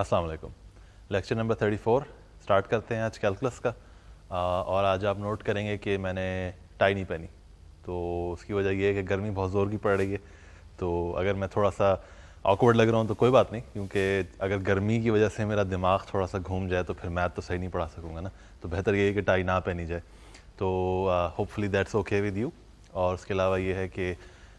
Aslam lecture number 34 start करते हैं आज कैलकुलस का आ, और आज आप नोट करेंगे कि मैंने टाई नहीं पहनी तो उसकी वजह यह है कि गर्मी बहुत ज़ोर की पड़ रही है तो अगर मैं थोड़ा सा ऑकवर्ड लग रहा हूँ तो कोई बात नहीं क्योंकि अगर गर्मी की वजह से मेरा दिमाग थोड़ा सा घूम जाए तो फिर मैथ तो सही नहीं पढ़ा सकूँगा ना तो बेहतर ये है कि टाई ना पहनी जाए तो hopefully that's okay with you और उसके अलावा ये है कि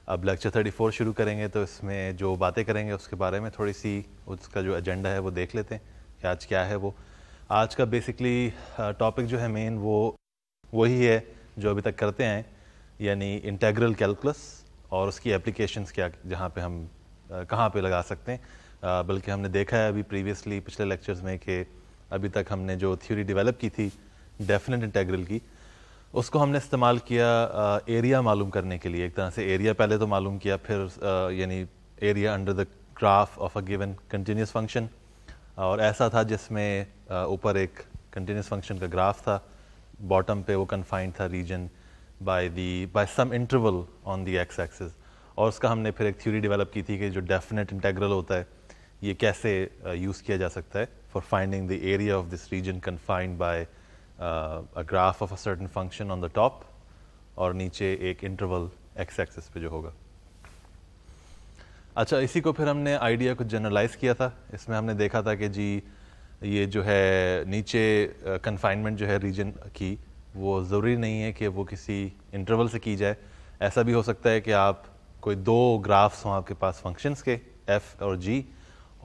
अब लेक्चर फोर शुरू करेंगे तो इसमें जो बातें करेंगे उसके बारे में थोड़ी सी उसका जो एजेंडा है वो देख लेते हैं कि आज क्या है वो आज का बेसिकली टॉपिक जो है मेन वो वही है जो अभी तक करते हैं यानी इंटेग्रल कैलकुलस और उसकी एप्लीकेशंस क्या जहाँ पे हम कहाँ पे लगा सकते हैं बल्कि हमने देखा है अभी प्रीवियसली पिछले लेक्चर्स में कि अभी तक हमने जो थ्योरी डेवलप की थी डेफिनेट इंटेग्रल की उसको हमने इस्तेमाल किया एरिया मालूम करने के लिए एक तरह से एरिया पहले तो मालूम किया फिर यानी area under the graph of a given continuous function और ऐसा था जिसमें ऊपर एक कंटिन्यूस फंक्शन का ग्राफ था बॉटम पे वो कन्फाइंड था region by the by some interval on the x axis और उसका हमने फिर एक थ्योरी डेवलप की थी कि जो डेफिनेट इंटेग्रल होता है ये कैसे यूज़ किया जा सकता है for finding the area of this region confined by Uh, a graph of a certain function on the top और नीचे एक इंटरवल एक्स एक्सेस पे जो होगा अच्छा इसी को फिर हमने आइडिया को जनरलाइज किया था इसमें हमने देखा था कि जी ये जो है नीचे कन्फाइनमेंट uh, जो है रीजन की वो ज़रूरी नहीं है कि वो किसी इंटरवल से की जाए ऐसा भी हो सकता है कि आप कोई दो ग्राफ्स हों आपके पास फंक्शंस के एफ़ और जी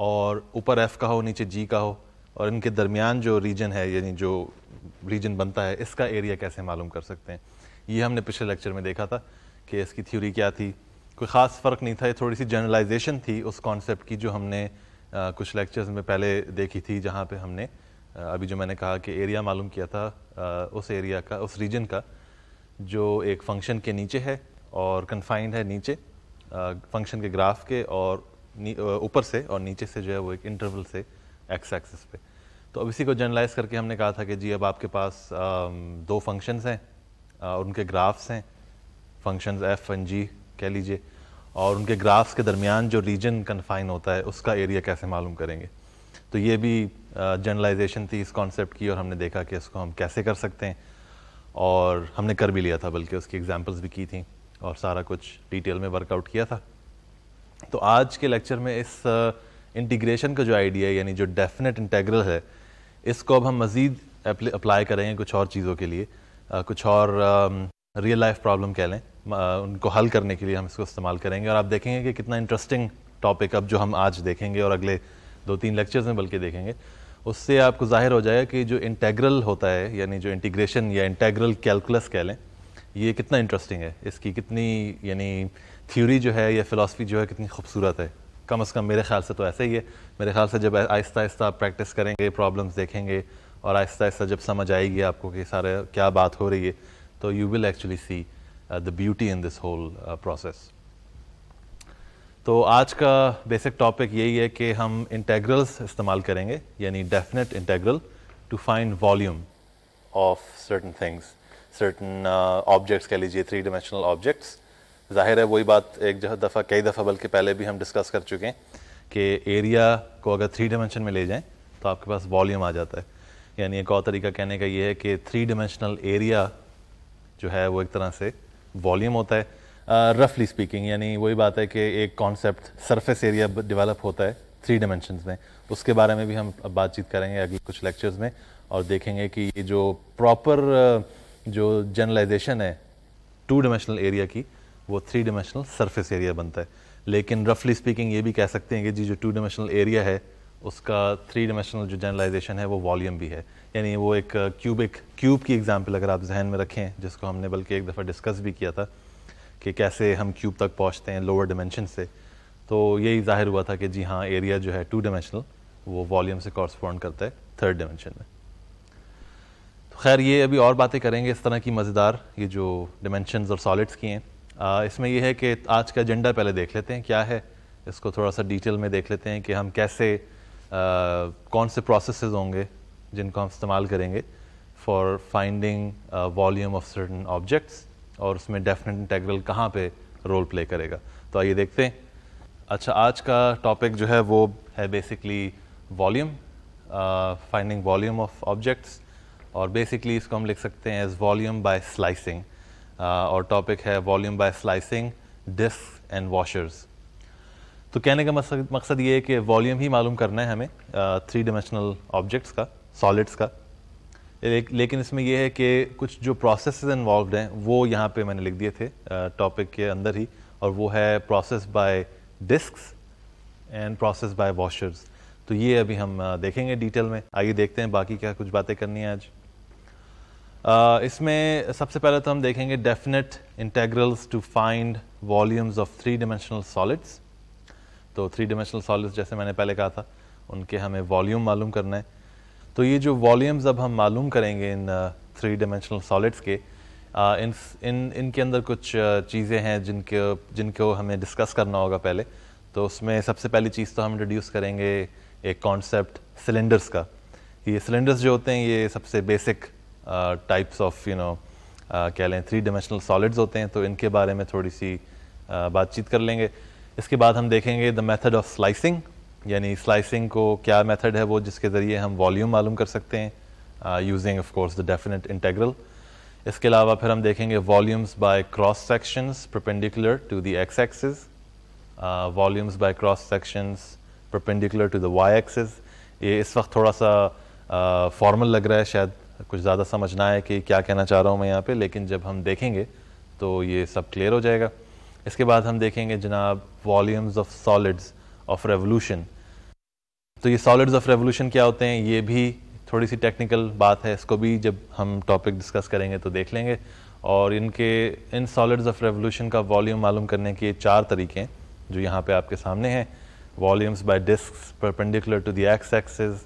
और ऊपर एफ़ का हो नीचे जी का हो और इनके दरमियान जो रीजन है यानी जो रीजन बनता है इसका एरिया कैसे मालूम कर सकते हैं ये हमने पिछले लेक्चर में देखा था कि इसकी थ्योरी क्या थी कोई ख़ास फ़र्क नहीं था ये थोड़ी सी जनरलाइजेशन थी उस कॉन्सेप्ट की जो हमने आ, कुछ लेक्चर्स में पहले देखी थी जहाँ पे हमने आ, अभी जो मैंने कहा कि एरिया मालूम किया था आ, उस एरिया का उस रीजन का जो एक फंक्शन के नीचे है और कन्फाइंड है नीचे फंक्शन के ग्राफ के और ऊपर से और नीचे से जो है वो एक इंटरवल से एक्स एक्सेस पे तो अब इसी को जनरलाइज करके हमने कहा था कि जी अब आपके पास दो फंक्शंस हैं और उनके ग्राफ्स हैं फंक्शंस एफ एंड जी कह लीजिए और उनके ग्राफ्स के दरमियान जो रीजन कन्फाइन होता है उसका एरिया कैसे मालूम करेंगे तो ये भी जनरलाइजेशन थी इस कॉन्सेप्ट की और हमने देखा कि इसको हम कैसे कर सकते हैं और हमने कर भी लिया था बल्कि उसकी एग्जांपल्स भी की थी और सारा कुछ डिटेल में वर्कआउट किया था तो आज के लेक्चर में इस इंटीग्रेशन का जो आइडिया यानी जो डेफिनेट इंटेग्रल है इसको अब हम मज़ीद अप्लाई करेंगे कुछ और चीज़ों के लिए कुछ और रियल लाइफ प्रॉब्लम कह लें उनको हल करने के लिए हम इसको इस्तेमाल करेंगे और आप देखेंगे कि कितना इंटरेस्टिंग टॉपिक अब जो हम आज देखेंगे और अगले दो तीन लेक्चर्स में बल्कि देखेंगे उससे आपको जाहिर हो जाएगा कि जो इंटेग्रल होता है यानी जो इंटीग्रेशन या इंटेग्रल कैलकुलस कह लें ये कितना इंटरेस्टिंग है इसकी कितनी यानी थ्योरी जो है या फ़िलासफ़ी जो है कितनी खूबसूरत है कम अज़ कम मेरे ख्याल से तो ऐसे ही है मेरे ख्याल से जब आहिस्ता आहिस्ता आप प्रैक्टिस करेंगे प्रॉब्लम्स देखेंगे और आहिस्ता आहिस्ता जब समझ आएगी आपको कि सारे क्या बात हो रही है तो you will actually see the beauty in this whole process तो आज का बेसिक टॉपिक यही है कि हम इंटेग्रल्स इस्तेमाल करेंगे यानी definite integral to find volume of certain things certain objects कह लीजिए थ्री डिमेंशनल ऑब्जेक्ट्स जाहिर है वही बात एक दफ़ा कई दफ़ा बल्कि पहले भी हम डिस्कस कर चुके हैं कि एरिया को अगर थ्री डिमेंशन में ले जाएं तो आपके पास वॉल्यूम आ जाता है यानी एक और तरीका कहने का ये है कि थ्री डिमेंशनल एरिया जो है वो एक तरह से वॉल्यूम होता है रफली uh, स्पीकिंग यानी वही बात है कि एक कॉन्सेप्ट सरफेस एरिया डेवलप होता है थ्री डिमेंशन में उसके बारे में भी हम बातचीत करेंगे अगले कुछ लेक्चर्स में और देखेंगे कि ये जो प्रॉपर जो जनरलाइजेशन है टू डिमेंशनल एरिया की वो थ्री डिमेंशनल सरफेस एरिया बनता है लेकिन रफली स्पीकिंग ये भी कह सकते हैं कि जी जो टू डिमेंशनल एरिया है उसका थ्री डिमेंशनल जो जनरलाइजेशन है वो वॉल्यूम भी है यानी वो एक क्यूबिक uh, क्यूब की एग्जाम्पल अगर आप जहन में रखें जिसको हमने बल्कि एक दफ़ा डिस्कस भी किया था कि कैसे हम क्यूब तक पहुँचते हैं लोअर डिमेंशन से तो यही जाहिर हुआ था कि जी हाँ एरिया जो है टू डिमेंशनल वो वॉल्यूम से कॉरस्पॉन्ड करता है थर्ड डिमेंशन में तो खैर ये अभी और बातें करेंगे इस तरह की मज़ेदार ये जो डिमेंशन और सॉलिड्स की हैं इसमें यह है कि आज का एजेंडा पहले देख लेते हैं क्या है इसको थोड़ा सा डिटेल में देख लेते हैं कि हम कैसे कौन से प्रोसेस होंगे जिनको हम इस्तेमाल करेंगे for finding volume of certain objects और उसमें डेफिनेट इंटेग्रल कहाँ पे रोल प्ले करेगा तो आइए देखते हैं अच्छा आज का टॉपिक जो है वो है basically volume finding volume of objects और बेसिकली इसको हम लिख सकते हैं as volume by slicing Uh, और टॉपिक है volume by slicing disc and washers तो कहने का मकसद मकसद ये है कि वॉल्यूम ही मालूम करना है हमें थ्री डिमेंशनल ऑब्जेक्ट्स का सॉलिड्स का लेकिन इसमें यह है कि कुछ जो प्रोसेस इन्वॉल्व हैं वो यहाँ पे मैंने लिख दिए थे टॉपिक uh, के अंदर ही और वो है process by discs and process by washers तो ये अभी हम uh, देखेंगे डिटेल में आइए देखते हैं बाकी क्या कुछ बातें करनी है आज इसमें सबसे पहले तो हम देखेंगे definite integrals to find volumes of three dimensional solids तो थ्री डिमेंशनल सॉलिड्स जैसे मैंने पहले कहा था उनके हमें वॉल्यूम मालूम करना है तो ये जो वॉल्यूम्स अब हम मालूम करेंगे इन थ्री डिमेंशनल सॉलिड्स के आ, इन इन इनके अंदर कुछ चीज़ें हैं जिनके जिनको हमें डिस्कस करना होगा पहले तो उसमें सबसे पहली चीज़ तो हम इंट्रोड्यूस करेंगे एक कॉन्सेप्ट सिलेंडर्स का ये सिलेंडर्स जो होते हैं ये सबसे basic types of you know कह लें थ्री डिमेंशनल सॉलिड्स होते हैं तो इनके बारे में थोड़ी सी uh, बातचीत कर लेंगे इसके बाद हम देखेंगे द मेथड ऑफ स्लाइसिंग यानी स्लाइसिंग को क्या मेथड है वो जिसके ज़रिए हम वॉल्यूम मालूम कर सकते हैं using of course the definite integral इसके अलावा फिर हम देखेंगे volumes by cross sections perpendicular to the x axis volumes by cross sections perpendicular to the y axis ये इस वक्त थोड़ा सा फॉर्मल uh, लग रहा है शायद कुछ ज़्यादा समझना है कि क्या कहना चाह रहा हूँ मैं यहाँ पे लेकिन जब हम देखेंगे तो ये सब क्लियर हो जाएगा इसके बाद हम देखेंगे जनाब volumes of solids of revolution तो ये सॉलिड्स ऑफ रेवोल्यूशन क्या होते हैं ये भी थोड़ी सी टेक्निकल बात है इसको भी जब हम टॉपिक डिस्कस करेंगे तो देख लेंगे और इनके इन सॉलिड्स ऑफ रेवोल्यूशन का वॉल्यूम मालूम करने के चार तरीके हैं जो यहाँ पे आपके सामने हैं volumes by disc perpendicular to the x axis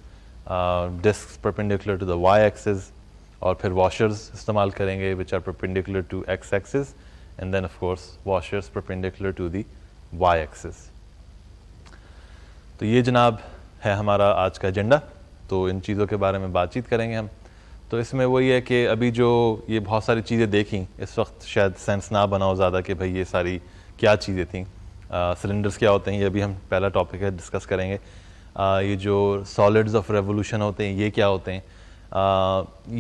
disc perpendicular to the y axis और फिर वॉशर्स इस्तेमाल करेंगे which are perpendicular to x axis and then of course washers perpendicular to the y axis तो ये जनाब है हमारा आज का एजेंडा तो इन चीज़ों के बारे में बातचीत करेंगे हम तो इसमें वही है कि अभी जो ये बहुत सारी चीज़ें देखी इस वक्त शायद सेंस ना बनाओ ज़्यादा कि भाई ये सारी क्या चीज़ें थी सिलेंडर्स क्या होते हैं ये अभी हम पहला टॉपिक है डिस्कस करेंगे ये जो सॉलिड्स ऑफ रेवोल्यूशन होते हैं ये क्या होते हैं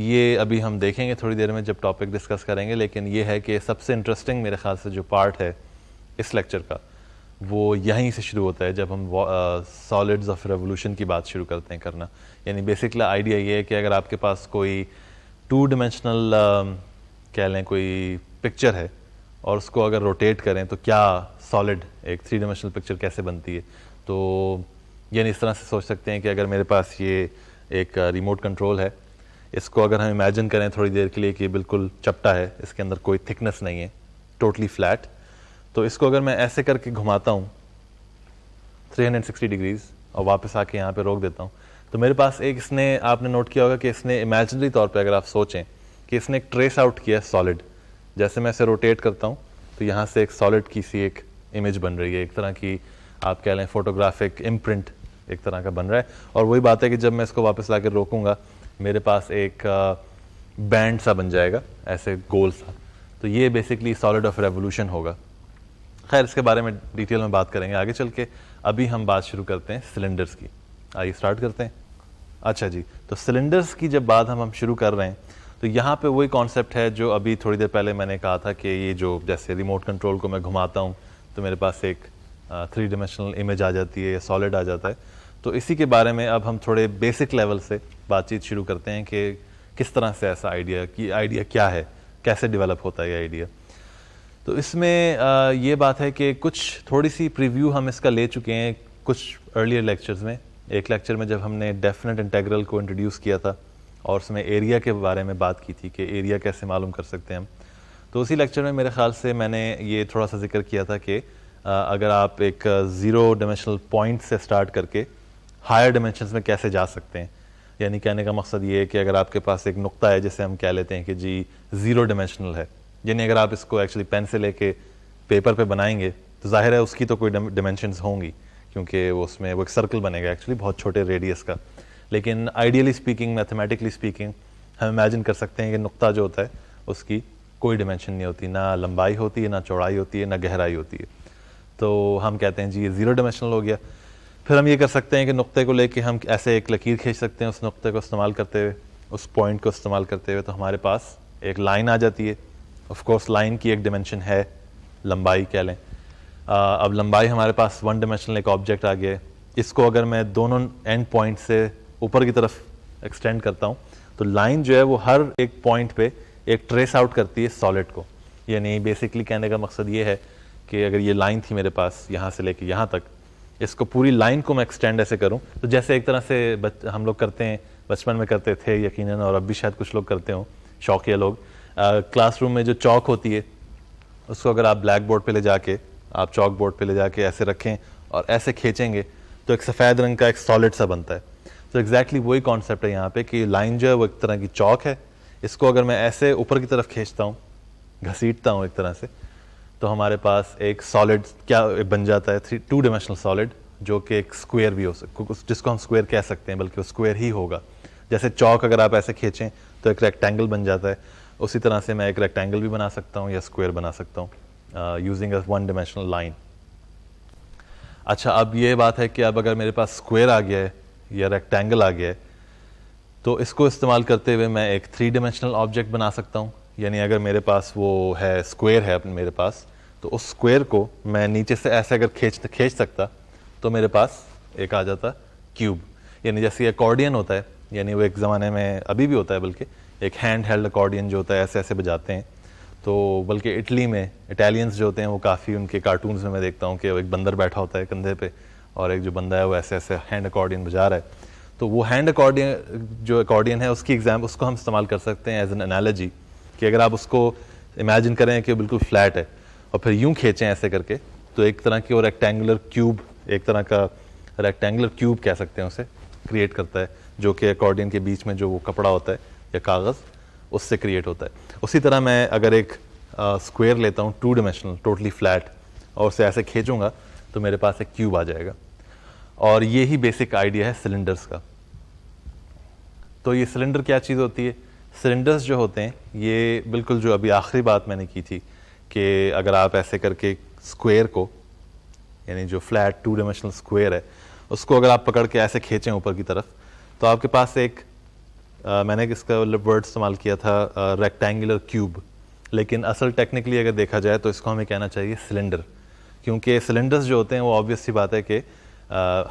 ये अभी हम देखेंगे थोड़ी देर में जब टॉपिक डिस्कस करेंगे लेकिन ये है कि सबसे इंटरेस्टिंग मेरे ख्याल से जो पार्ट है इस लेक्चर का वो यहीं से शुरू होता है जब हम सॉलिड्स ऑफ रेवोल्यूशन की बात शुरू करते हैं करना यानी बेसिकली आइडिया ये है कि अगर आपके पास कोई टू डिमेंशनल कह लें कोई पिक्चर है और उसको अगर रोटेट करें तो क्या सॉलिड एक थ्री डिमेंशनल पिक्चर कैसे बनती है तो यानी इस तरह से सोच सकते हैं कि अगर मेरे पास ये एक रिमोट कंट्रोल है इसको अगर हम इमेजिन करें थोड़ी देर के लिए कि बिल्कुल चपटा है इसके अंदर कोई थिकनेस नहीं है टोटली फ्लैट तो इसको अगर मैं ऐसे करके घुमाता हूँ 360 डिग्रीज और वापस आके यहाँ पे रोक देता हूँ तो मेरे पास एक इसने आपने नोट किया होगा कि इसने इमेजनरी तौर पे अगर आप सोचें कि इसने एक ट्रेस आउट किया है सॉलिड जैसे मैं इसे रोटेट करता हूँ तो यहाँ से एक सॉलिड की सी एक इमेज बन रही है एक तरह की आप कह लें फोटोग्राफिक इम्प्रिंट एक तरह का बन रहा है और वही बात है कि जब मैं इसको वापस ला रोकूंगा मेरे पास एक बैंड सा बन जाएगा ऐसे गोल सा तो ये बेसिकली सॉलिड ऑफ रेवोल्यूशन होगा खैर इसके बारे में डिटेल में बात करेंगे आगे चल के अभी हम बात शुरू करते हैं सिलेंडर्स की आइए स्टार्ट करते हैं अच्छा जी तो सिलेंडर्स की जब बात हम हम शुरू कर रहे हैं तो यहाँ पे वही कॉन्सेप्ट है जो अभी थोड़ी देर पहले मैंने कहा था कि ये जो जैसे रिमोट कंट्रोल को मैं घुमाता हूँ तो मेरे पास एक थ्री डिमेंशनल इमेज आ जाती है या सॉलिड आ जाता है तो इसी के बारे में अब हम थोड़े बेसिक लेवल से बातचीत शुरू करते हैं कि किस तरह से ऐसा आइडिया कि आइडिया क्या है कैसे डेवलप होता है ये आइडिया तो इसमें ये बात है कि कुछ थोड़ी सी प्रीव्यू हम इसका ले चुके हैं कुछ अर्लियर लेक्चर्स में एक लेक्चर में जब हमने डेफिनेट इंटेग्रल को इंट्रोड्यूस किया था और उसमें एरिया के बारे में बात की थी कि एरिया कैसे मालूम कर सकते हैं हम तो उसी लेक्चर में मेरे ख्याल से मैंने ये थोड़ा सा जिक्र किया था कि अगर आप एक ज़ीरो डायमेंशनल पॉइंट से स्टार्ट करके हायर डिमेंशन में कैसे जा सकते हैं यानी कहने का मकसद ये है कि अगर आपके पास एक नुकता है जैसे हम कह लेते हैं कि जी ज़ीरो डिमेंशनल है यानी अगर आप इसको एक्चुअली पेन से लेके पेपर पे बनाएंगे तो जाहिर है उसकी तो कोई डिमेंशन होंगी क्योंकि उसमें वो एक सर्कल बनेगा एक्चुअली बहुत छोटे रेडियस का लेकिन आइडियली स्पीकिंग मैथमेटिकली स्पीकिंग हम इमेजिन कर सकते हैं कि नुकता जो होता है उसकी कोई डिमेंशन नहीं होती ना लंबाई होती है ना चौड़ाई होती है ना गहराई होती है तो हम कहते हैं जी ये ज़ीरो डिमेंशनल हो गया फिर हम ये कर सकते हैं कि नुक्ते को लेके हम ऐसे एक लकीर खींच सकते हैं उस नुक्ते को इस्तेमाल करते हुए उस पॉइंट को इस्तेमाल करते हुए तो हमारे पास एक लाइन आ जाती है ऑफ कोर्स लाइन की एक डिमेंशन है लंबाई कह लें आ, अब लंबाई हमारे पास वन डिमेंशनल एक ऑब्जेक्ट आ गया है इसको अगर मैं दोनों एंड पॉइंट से ऊपर की तरफ एक्सटेंड करता हूँ तो लाइन जो है वो हर एक पॉइंट पे एक ट्रेस आउट करती है सॉलिड को यानी बेसिकली कहने का मकसद ये है कि अगर ये लाइन थी मेरे पास यहाँ से लेके यहाँ तक इसको पूरी लाइन को मैं एक्सटेंड ऐसे करूँ तो जैसे एक तरह से बच, हम लोग करते हैं बचपन में करते थे यकीन और अब भी शायद कुछ लोग करते हों शौकिया लोग क्लासरूम में जो चौक होती है उसको अगर आप ब्लैक बोर्ड पर ले जाके आप चौक बोर्ड पर ले जाके ऐसे रखें और ऐसे खींचेंगे तो एक सफ़ेद रंग का एक सॉलिड सा बनता है तो एग्जैक्टली वही कॉन्सेप्ट है यहाँ पे कि लाइन जो है वो एक तरह की चौक है इसको अगर मैं ऐसे ऊपर की तरफ खींचता हूँ घसीटता हूँ एक तरह से तो हमारे पास एक सॉलिड क्या बन जाता है थ्री टू डिमेंशनल सॉलिड जो कि एक स्क्वायर भी हो सकता जिसको हम स्क्वेयर कह सकते हैं बल्कि वो स्क्वेयर ही होगा जैसे चौक अगर आप ऐसे खींचें तो एक रेक्टेंगल बन जाता है उसी तरह से मैं एक रेक्टेंगल भी बना सकता हूँ या स्क्वायर बना सकता हूँ using a one dimensional line अच्छा अब ये बात है कि अब अगर मेरे पास स्क्वायर आ गया है या रेक्टेंगल आ गया है तो इसको इस्तेमाल करते हुए मैं एक थ्री डिमेंशनल ऑब्जेक्ट बना सकता हूँ यानी अगर मेरे पास वो है स्क्वायर है अपने मेरे पास तो उस स्क्वायर को मैं नीचे से ऐसे अगर खींच खींच सकता तो मेरे पास एक आ जाता क्यूब यानी जैसे अकॉर्डियन होता है यानी वो एक ज़माने में अभी भी होता है बल्कि एक हैंड हेल्ड अकॉर्डियन जो होता है ऐसे ऐसे बजाते हैं तो बल्कि इटली में इटालियंस जो होते हैं वो काफ़ी उनके कार्टून्स में मैं देखता हूँ कि एक बंदर बैठा होता है कंधे पे और एक जो बंदा है वो ऐसे ऐसे हैंड अकॉर्डियन बजा रहा है तो वो हैंड अकॉर्डियन जो अकॉर्डियन है उसकी एग्जाम उसको हम इस्तेमाल कर सकते हैं एज एन एनालॉजी कि अगर आप उसको इमेजिन करें कि बिल्कुल फ्लैट है और फिर यूं खींचें ऐसे करके तो एक तरह की वो रेक्टेंगुलर क्यूब एक तरह का रेक्टेंगुलर क्यूब कह सकते हैं उसे क्रिएट करता है जो कि अकॉर्डियन के बीच में जो वो कपड़ा होता है या कागज़ उससे क्रिएट होता है उसी तरह मैं अगर एक स्क्वायर लेता हूँ टू डिमेंशनल टोटली फ्लैट और उसे ऐसे खींचूँगा तो मेरे पास एक क्यूब आ जाएगा और ये ही बेसिक आइडिया है सिलेंडर्स का तो ये सिलेंडर क्या चीज़ होती है सिलेंडर्स जो होते हैं ये बिल्कुल जो अभी आखिरी बात मैंने की थी कि अगर आप ऐसे करके स्क्वायर को यानी जो फ्लैट टू डायमेंशनल स्क्वायर है उसको अगर आप पकड़ के ऐसे खींचें ऊपर की तरफ तो आपके पास एक आ, मैंने इसका वर्ड मतलब इस्तेमाल किया था रेक्टेंगुलर क्यूब लेकिन असल टेक्निकली अगर देखा जाए तो इसको हमें कहना चाहिए सिलेंडर क्योंकि सिलेंडर्स जो होते हैं वो ऑब्वियस सी बात है कि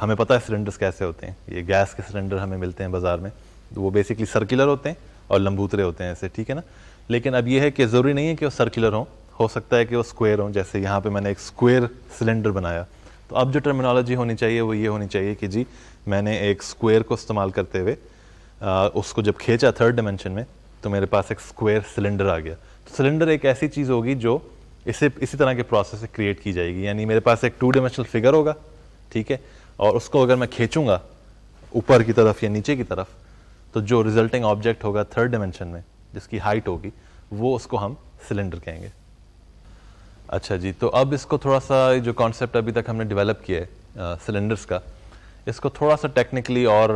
हमें पता है सिलेंडर्स कैसे होते हैं ये गैस के सिलेंडर हमें मिलते हैं बाज़ार में वो बेसिकली सर्कुलर होते हैं और लंबूतरे होते हैं ऐसे ठीक है ना लेकिन अब यह है कि ज़रूरी नहीं है कि वो सर्कुलर हो हो सकता है कि वो स्क्वायर हों जैसे यहाँ पे मैंने एक स्क्वायर सिलेंडर बनाया तो अब जो टर्मिनोलॉजी होनी चाहिए वो ये होनी चाहिए कि जी मैंने एक स्क्वायर को इस्तेमाल करते हुए उसको जब खींचा थर्ड डायमेंशन में तो मेरे पास एक स्क्वायर सिलेंडर आ गया तो सिलेंडर एक ऐसी चीज़ होगी जो इसे इसी तरह के प्रोसेस से क्रिएट की जाएगी यानी मेरे पास एक टू डायमेंशनल फिगर होगा ठीक है और उसको अगर मैं खींचूँगा ऊपर की तरफ या नीचे की तरफ तो जो रिजल्टिंग ऑब्जेक्ट होगा थर्ड डिमेंशन में जिसकी हाइट होगी वो उसको हम सिलेंडर कहेंगे अच्छा जी तो अब इसको थोड़ा सा जो कॉन्सेप्ट अभी तक हमने डेवलप किया है सिलेंडर्स का इसको थोड़ा सा टेक्निकली और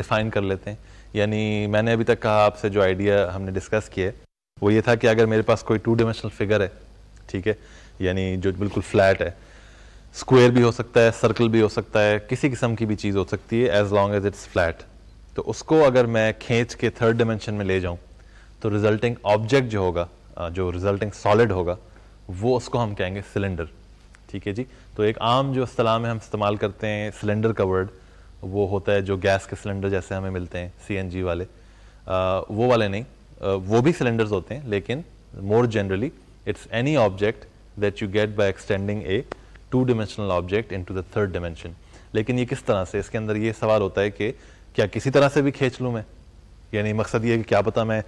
डिफाइन कर लेते हैं यानी मैंने अभी तक कहा आपसे जो आइडिया हमने डिस्कस किया है वो ये था कि अगर मेरे पास कोई टू डिमेंशनल फिगर है ठीक है यानी जो बिल्कुल फ्लैट है स्क्वायर भी हो सकता है सर्कल भी हो सकता है किसी किस्म की भी चीज़ हो सकती है as long as it's flat तो उसको अगर मैं खींच के थर्ड डिमेंशन में ले जाऊं तो रिजल्टिंग ऑब्जेक्ट जो होगा जो रिजल्टिंग सॉलिड होगा वो उसको हम कहेंगे सिलेंडर ठीक है जी तो एक आम जो असलाह में हम इस्तेमाल करते हैं सिलेंडर का वर्ड वो होता है जो गैस के सिलेंडर जैसे हमें मिलते हैं सीएनजी वाले आ, वो वाले नहीं आ, वो भी सिलेंडर्स होते हैं लेकिन more generally it's any object that you get by extending a two dimensional object into the third dimension लेकिन ये किस तरह से इसके अंदर ये सवाल होता है कि क्या किसी तरह से भी खींच लूँ मैं यानी मकसद ये कि क्या पता मैं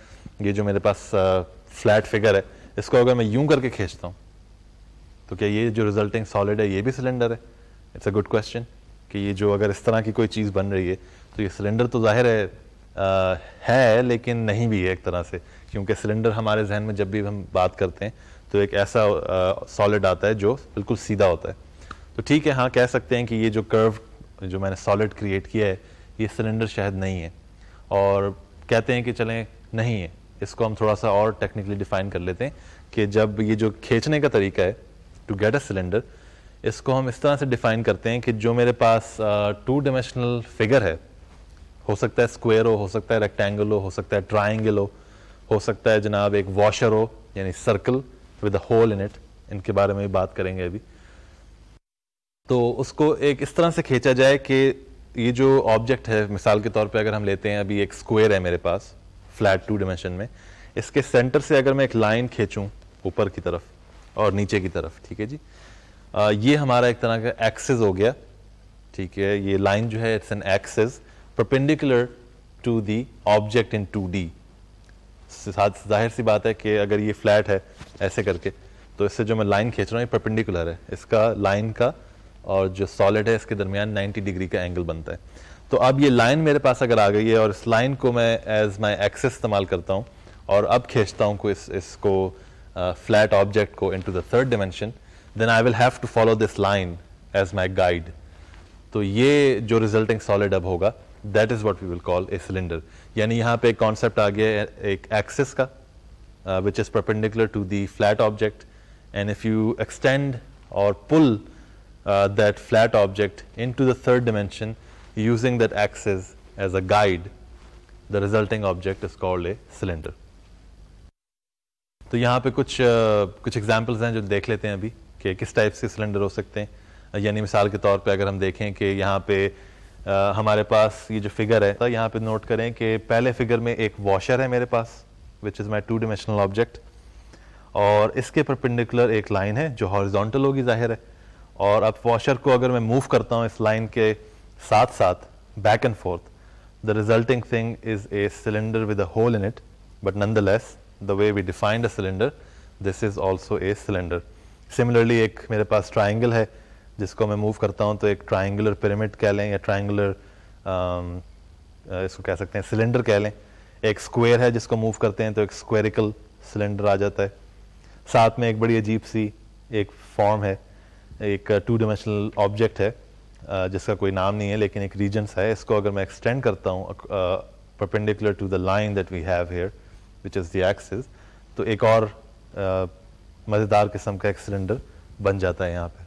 ये जो मेरे पास फ्लैट फिगर है इसको अगर मैं यूं करके खींचता हूँ तो क्या ये जो रिजल्टिंग सॉलिड है ये भी सिलेंडर है इट्स अ गुड क्वेश्चन कि ये जो अगर इस तरह की कोई चीज़ बन रही है तो ये सिलेंडर तो जाहिर है आ, है लेकिन नहीं भी है एक तरह से क्योंकि सिलेंडर हमारे जहन में जब भी हम बात करते हैं तो एक ऐसा सॉलिड आता है जो बिल्कुल सीधा होता है तो ठीक है हाँ कह सकते हैं कि ये जो कर्व जो मैंने सॉलिड क्रिएट किया है ये सिलेंडर शायद नहीं है और कहते हैं कि चलें नहीं है इसको हम थोड़ा सा और टेक्निकली डिफाइन कर लेते हैं कि जब ये जो खींचने का तरीका है टू गेट अ सिलेंडर इसको हम इस तरह से डिफाइन करते हैं कि जो मेरे पास टू डिमेंशनल फिगर है हो सकता है स्क्वेयर हो हो सकता है रेक्टेंगल हो हो सकता है ट्राइंगल हो हो सकता है जनाब एक वॉशर हो यानी circle with a hole in it इनके बारे में भी बात करेंगे अभी तो उसको एक इस तरह से खींचा जाए कि ये जो ऑब्जेक्ट है मिसाल के तौर पे अगर हम लेते हैं अभी एक स्क्वायर है मेरे पास फ्लैट टू डिमेंशन में इसके सेंटर से अगर मैं एक लाइन खींचू ऊपर की तरफ और नीचे की तरफ ठीक है जी आ, ये हमारा एक तरह का एक्सेस हो गया ठीक है ये लाइन जो है it's an axis perpendicular to the object in two D जाहिर सी बात है कि अगर ये फ्लैट है ऐसे करके तो इससे जो मैं लाइन खींच रहा हूँ ये परपेंडिकुलर है इसका लाइन का और जो सॉलिड है इसके दरमियान 90 डिग्री का एंगल बनता है तो अब ये लाइन मेरे पास अगर आ गई है और इस लाइन को मैं एज माई एक्सेस इस्तेमाल करता हूँ और अब खींचता हूँ को इस इसको फ्लैट ऑब्जेक्ट को into the third dimension then I will have to follow this line as my guide तो ये जो रिजल्टिंग सॉलिड अब होगा that is what we will call a cylinder यानी यहाँ पे एक कॉन्सेप्ट आ गया एक एक्सिस का which is perpendicular to the flat object and if you extend और pull uh, that flat object into the third dimension using that axis as a guide, the resulting object is called a cylinder. तो यहाँ पे कुछ uh, कुछ examples हैं जो देख लेते हैं अभी कि किस टाइप से सिलेंडर हो सकते हैं uh, यानी मिसाल के तौर पे अगर हम देखें कि यहाँ पे आ, uh, हमारे पास ये जो फिगर है तो यहाँ पे नोट करें कि पहले फिगर में एक वॉशर है मेरे पास which is my two dimensional object और इसके परपेंडिकुलर एक लाइन है जो हॉरिजॉन्टल होगी जाहिर है और अब वॉशर को अगर मैं मूव करता हूँ इस लाइन के साथ साथ back and forth the resulting thing is a cylinder with a hole in it but nonetheless the way we defined a cylinder this is also a cylinder similarly एक मेरे पास triangle है जिसको मैं move करता हूँ तो एक triangular pyramid कह लें या ट्राइंगुलर um, uh, इसको कह सकते हैं सिलेंडर कह लें एक स्क्वायर है जिसको मूव करते हैं तो एक स्क्वेरिकल सिलेंडर आ जाता है साथ में एक बड़ी अजीब सी एक फॉर्म है एक टू डिमेंशनल ऑब्जेक्ट है जिसका कोई नाम नहीं है लेकिन एक रीजन्स है इसको अगर मैं एक्सटेंड करता हूँ perpendicular to the line that we have here which is the axis तो एक और मज़ेदार किस्म का एक सिलेंडर बन जाता है यहाँ पे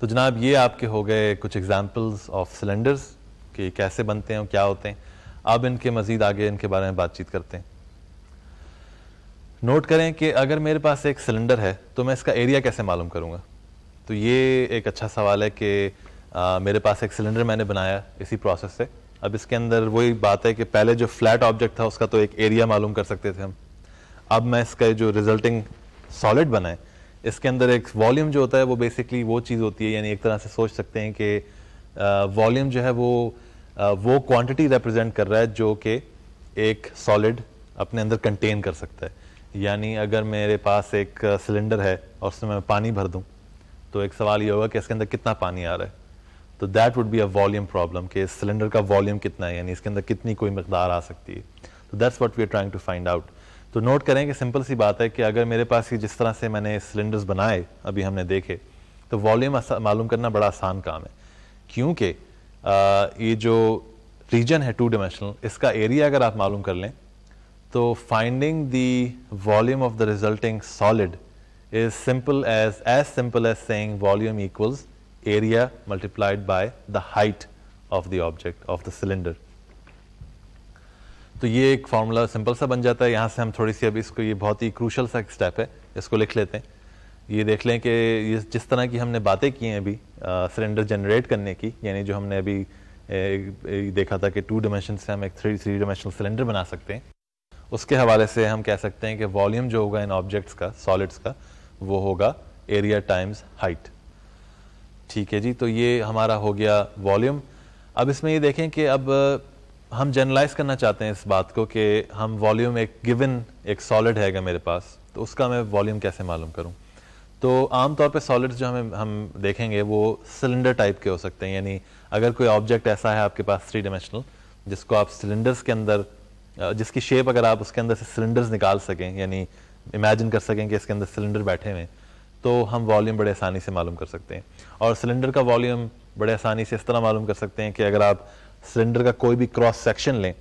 तो जनाब ये आपके हो गए कुछ एग्जाम्पल्स ऑफ सिलेंडर्स कि कैसे बनते हैं और क्या होते हैं अब इनके मज़ीद आगे इनके बारे में बातचीत करते हैं नोट करें कि अगर मेरे पास एक सिलेंडर है तो मैं इसका एरिया कैसे मालूम करूँगा तो ये एक अच्छा सवाल है कि आ, मेरे पास एक सिलेंडर मैंने बनाया इसी प्रोसेस से अब इसके अंदर वही बात है कि पहले जो फ्लैट ऑब्जेक्ट था उसका तो एक एरिया मालूम कर सकते थे हम अब मैं इसका जो रिजल्टिंग सॉलिड बनाए इसके अंदर एक वॉल्यूम जो होता है वो बेसिकली वो चीज़ होती है यानी एक तरह से सोच सकते हैं कि वॉल्यूम जो है वो आ, वो क्वांटिटी रिप्रेजेंट कर रहा है जो कि एक सॉलिड अपने अंदर कंटेन कर सकता है यानी अगर मेरे पास एक सिलेंडर है और उसमें मैं पानी भर दूँ तो एक सवाल ये होगा कि इसके अंदर कितना पानी आ रहा है तो that would be a volume problem कि इस सिलेंडर का वॉल्यूम कितना है यानी इसके अंदर कितनी कोई मकदार आ सकती है तो that's what we are trying to find out तो नोट करें कि सिंपल सी बात है कि अगर मेरे पास ये जिस तरह से मैंने सिलेंडर्स बनाए अभी हमने देखे तो वॉल्यूम मालूम करना बड़ा आसान काम है क्योंकि ये जो रीजन है टू डिमेंशनल इसका एरिया अगर आप मालूम कर लें तो finding the volume of the resulting solid is simple as as simple as saying volume equals area multiplied by the height of the object of the cylinder तो ये एक फार्मूला सिंपल सा बन जाता है यहाँ से हम थोड़ी सी अभी इसको ये बहुत ही क्रूशल सा स्टेप है इसको लिख लेते हैं ये देख लें कि जिस तरह की हमने बातें की हैं अभी सिलेंडर जनरेट करने की यानी जो हमने अभी ए, ए, देखा था कि टू डिमेंशन से हम एक थ्री थ्री डिमेंशनल सिलेंडर बना सकते हैं उसके हवाले से हम कह सकते हैं कि वॉल्यूम जो होगा इन ऑब्जेक्ट्स का सॉलिड्स का वो होगा एरिया टाइम्स हाइट ठीक है जी तो ये हमारा हो गया वॉल्यूम अब इसमें ये देखें कि अब हम जनरलाइज करना चाहते हैं इस बात को कि हम वॉल्यूम एक गिवन एक सॉलिड हैगा मेरे पास तो उसका मैं वॉल्यूम कैसे मालूम करूँ तो आम तौर पे सॉलिड्स जो हमें हम देखेंगे वो सिलेंडर टाइप के हो सकते हैं यानी अगर कोई ऑब्जेक्ट ऐसा है आपके पास थ्री डिमेंशनल जिसको आप सिलेंडर्स के अंदर जिसकी शेप अगर आप उसके अंदर से सिलेंडर्स निकाल सकें यानी इमेजिन कर सकें कि इसके अंदर सिलेंडर बैठे हुए तो हम वॉल्यूम बड़े आसानी से मालूम कर सकते हैं और सिलेंडर का वॉल्यूम बड़े आसानी से इस तरह मालूम कर सकते हैं कि अगर आप सिलेंडर का कोई भी क्रॉस सेक्शन लें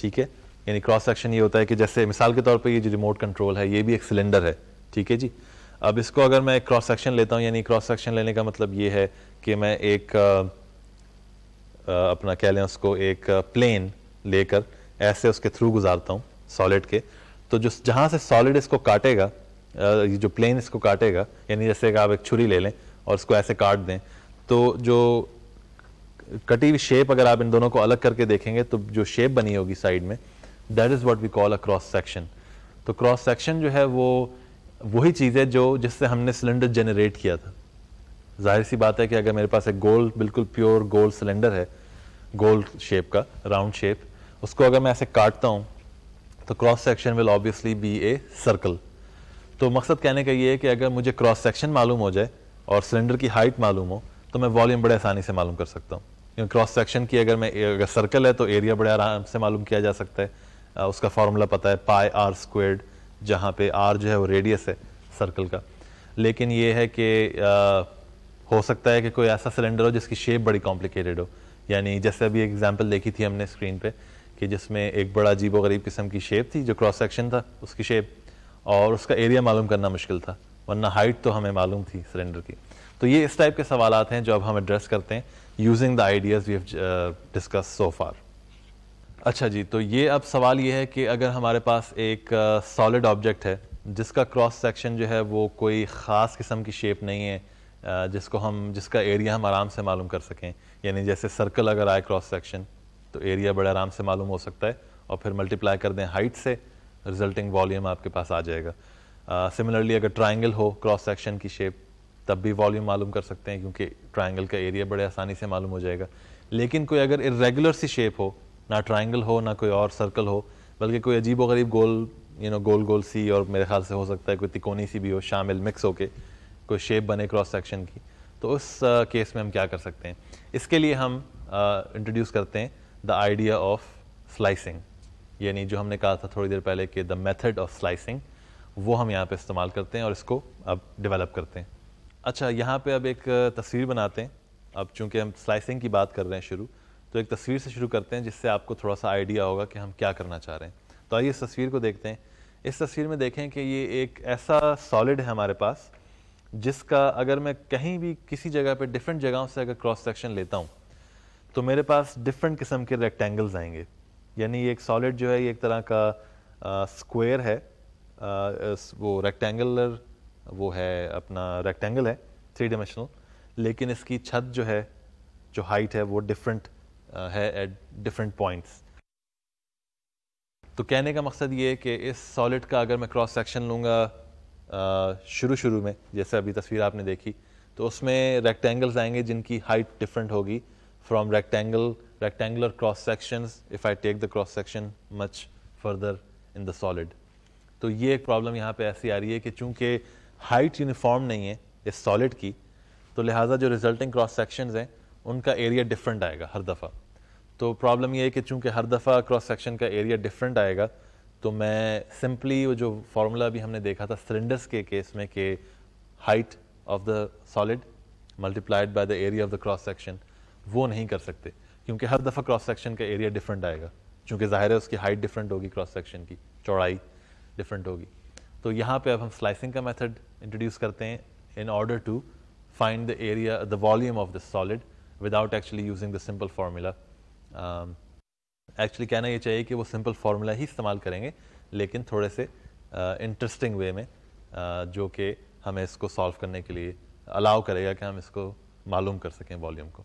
ठीक है यानी क्रॉस सेक्शन ये होता है कि जैसे मिसाल के तौर पर ये जो रिमोट कंट्रोल है ये भी एक सिलेंडर है ठीक है जी अब इसको अगर मैं एक क्रॉस सेक्शन लेता हूँ यानी क्रॉस सेक्शन लेने का मतलब ये है कि मैं एक आ, आ, अपना कह लें उसको एक प्लेन लेकर ऐसे उसके थ्रू गुजारता हूँ सॉलिड के तो जो जहाँ से सॉलिड इसको काटेगा जो प्लेन इसको काटेगा यानी जैसे आप एक छुरी ले लें और उसको ऐसे काट दें तो जो कटी हुई शेप अगर आप इन दोनों को अलग करके देखेंगे तो जो शेप बनी होगी साइड में that is what we call a cross section तो क्रॉस सेक्शन जो है वो वही चीज़ है जो जिससे हमने सिलेंडर जनरेट किया था जाहिर सी बात है कि अगर मेरे पास एक गोल बिल्कुल प्योर गोल सिलेंडर है गोल शेप का राउंड शेप उसको अगर मैं ऐसे काटता हूँ तो cross section will obviously be a circle तो मकसद कहने का ये है कि अगर मुझे क्रॉस सेक्शन मालूम हो जाए और सिलेंडर की हाइट मालूम हो तो मैं वॉल्यूम बड़े आसानी से मालूम कर सकता हूँ क्योंकि क्रॉस सेक्शन की अगर मैं अगर सर्कल है तो एरिया बड़े आराम से मालूम किया जा सकता है आ, उसका फार्मूला पता है पाए आर स्क्वेड जहाँ पे आर जो है वो रेडियस है सर्कल का लेकिन ये है कि हो सकता है कि कोई ऐसा सिलेंडर हो जिसकी शेप बड़ी कॉम्प्लिकेटेड हो यानी जैसे अभी एग्जाम्पल देखी थी हमने स्क्रीन पर कि जिसमें एक बड़ा अजीब गरीब किस्म की शेप थी जो क्रॉस सेक्शन था उसकी शेप और उसका एरिया मालूम करना मुश्किल था वरना हाइट तो हमें मालूम थी सिलेंडर की तो ये इस टाइप के सवाल हैं जो अब हम एड्रेस करते हैं using the ideas we have discuss so far अच्छा जी तो ये अब सवाल ये है कि अगर हमारे पास एक सॉलिड uh, ऑब्जेक्ट है जिसका क्रॉस सेक्शन जो है वो कोई ख़ास किस्म की शेप नहीं है uh, जिसको हम जिसका एरिया हम आराम से मालूम कर सकें यानी जैसे सर्कल अगर आए क्रॉस सेक्शन तो एरिया बड़े आराम से मालूम हो सकता है और फिर मल्टीप्लाई कर दें हाइट से रिजल्टिंग वॉल्यूम आपके पास आ जाएगा सिमिलरली uh, अगर ट्राइंगल हो क्रॉस सेक्शन की शेप तब भी वॉल्यूम मालूम कर सकते हैं क्योंकि ट्राइंगल का एरिया बड़े आसानी से मालूम हो जाएगा लेकिन कोई अगर इरेगुलर सी शेप हो ना ट्राइंगल हो ना कोई और सर्कल हो बल्कि कोई अजीब व गरीब गोल यू नो गोल गोल सी और मेरे ख्याल से हो सकता है कोई तिकोनी सी भी हो शामिल मिक्स होके कोई शेप बने क्रॉस सेक्शन की तो उस केस uh, में हम क्या कर सकते हैं इसके लिए हम इंट्रोड्यूस uh, करते हैं द आइडिया ऑफ स्लाइसिंग यानी जो हमने कहा था थोड़ी देर पहले कि द मेथड ऑफ स्लाइसिंग वो हम यहाँ पे इस्तेमाल करते हैं और इसको अब डेवलप करते हैं अच्छा यहाँ पे अब एक तस्वीर बनाते हैं अब चूंकि हम स्लाइसिंग की बात कर रहे हैं शुरू तो एक तस्वीर से शुरू करते हैं जिससे आपको थोड़ा सा आइडिया होगा कि हम क्या करना चाह रहे हैं तो आइए इस तस्वीर को देखते हैं इस तस्वीर में देखें कि ये एक ऐसा सॉलिड है हमारे पास जिसका अगर मैं कहीं भी किसी जगह पर डिफरेंट जगहों से अगर क्रॉस सेक्शन लेता हूँ तो मेरे पास डिफरेंट किस्म के रेक्टेंगल्स आएंगे यानी एक सॉलिड जो है एक तरह का स्क्वायर है आ, वो रेक्टेंगुलर वो है अपना रेक्टेंगल है थ्री डिमेंशनल लेकिन इसकी छत जो है जो हाइट है वो डिफरेंट है एट डिफरेंट पॉइंट्स तो कहने का मकसद ये है कि इस सॉलिड का अगर मैं क्रॉस सेक्शन लूँगा शुरू शुरू में जैसे अभी तस्वीर आपने देखी तो उसमें रेक्टेंगल्स आएंगे जिनकी हाइट डिफरेंट होगी from rectangle, rectangular cross sections if I take the cross section much further in the solid. तो ये एक प्रॉब्लम यहाँ पे ऐसी आ रही है कि चूंकि हाइट यूनिफॉर्म नहीं है इस सॉलिड की तो लिहाजा जो रिजल्टिंग क्रॉस सेक्शन हैं उनका एरिया डिफरेंट आएगा हर दफ़ा तो प्रॉब्लम ये है कि चूंकि हर दफ़ा क्रॉस सेक्शन का एरिया डिफरेंट आएगा तो मैं सिंपली वो जो फार्मूला भी हमने देखा था सिलेंडर्स के केस में कि height of the solid multiplied by the area of the cross section वो नहीं कर सकते क्योंकि हर दफ़ा क्रॉस सेक्शन का एरिया डिफरेंट आएगा चूँकि ज़ाहिर है उसकी हाइट डिफरेंट होगी क्रॉस सेक्शन की चौड़ाई डिफरेंट होगी तो यहाँ पे अब हम स्लाइसिंग का मेथड इंट्रोड्यूस करते हैं in order to find the area the volume of the solid without actually using the simple formula actually कहना ये चाहिए कि वो सिंपल फार्मूला ही इस्तेमाल करेंगे लेकिन थोड़े से इंटरेस्टिंग uh, वे में uh, जो कि हमें इसको सॉल्व करने के लिए अलाउ करेगा कि हम इसको मालूम कर सकें वॉल्यूम को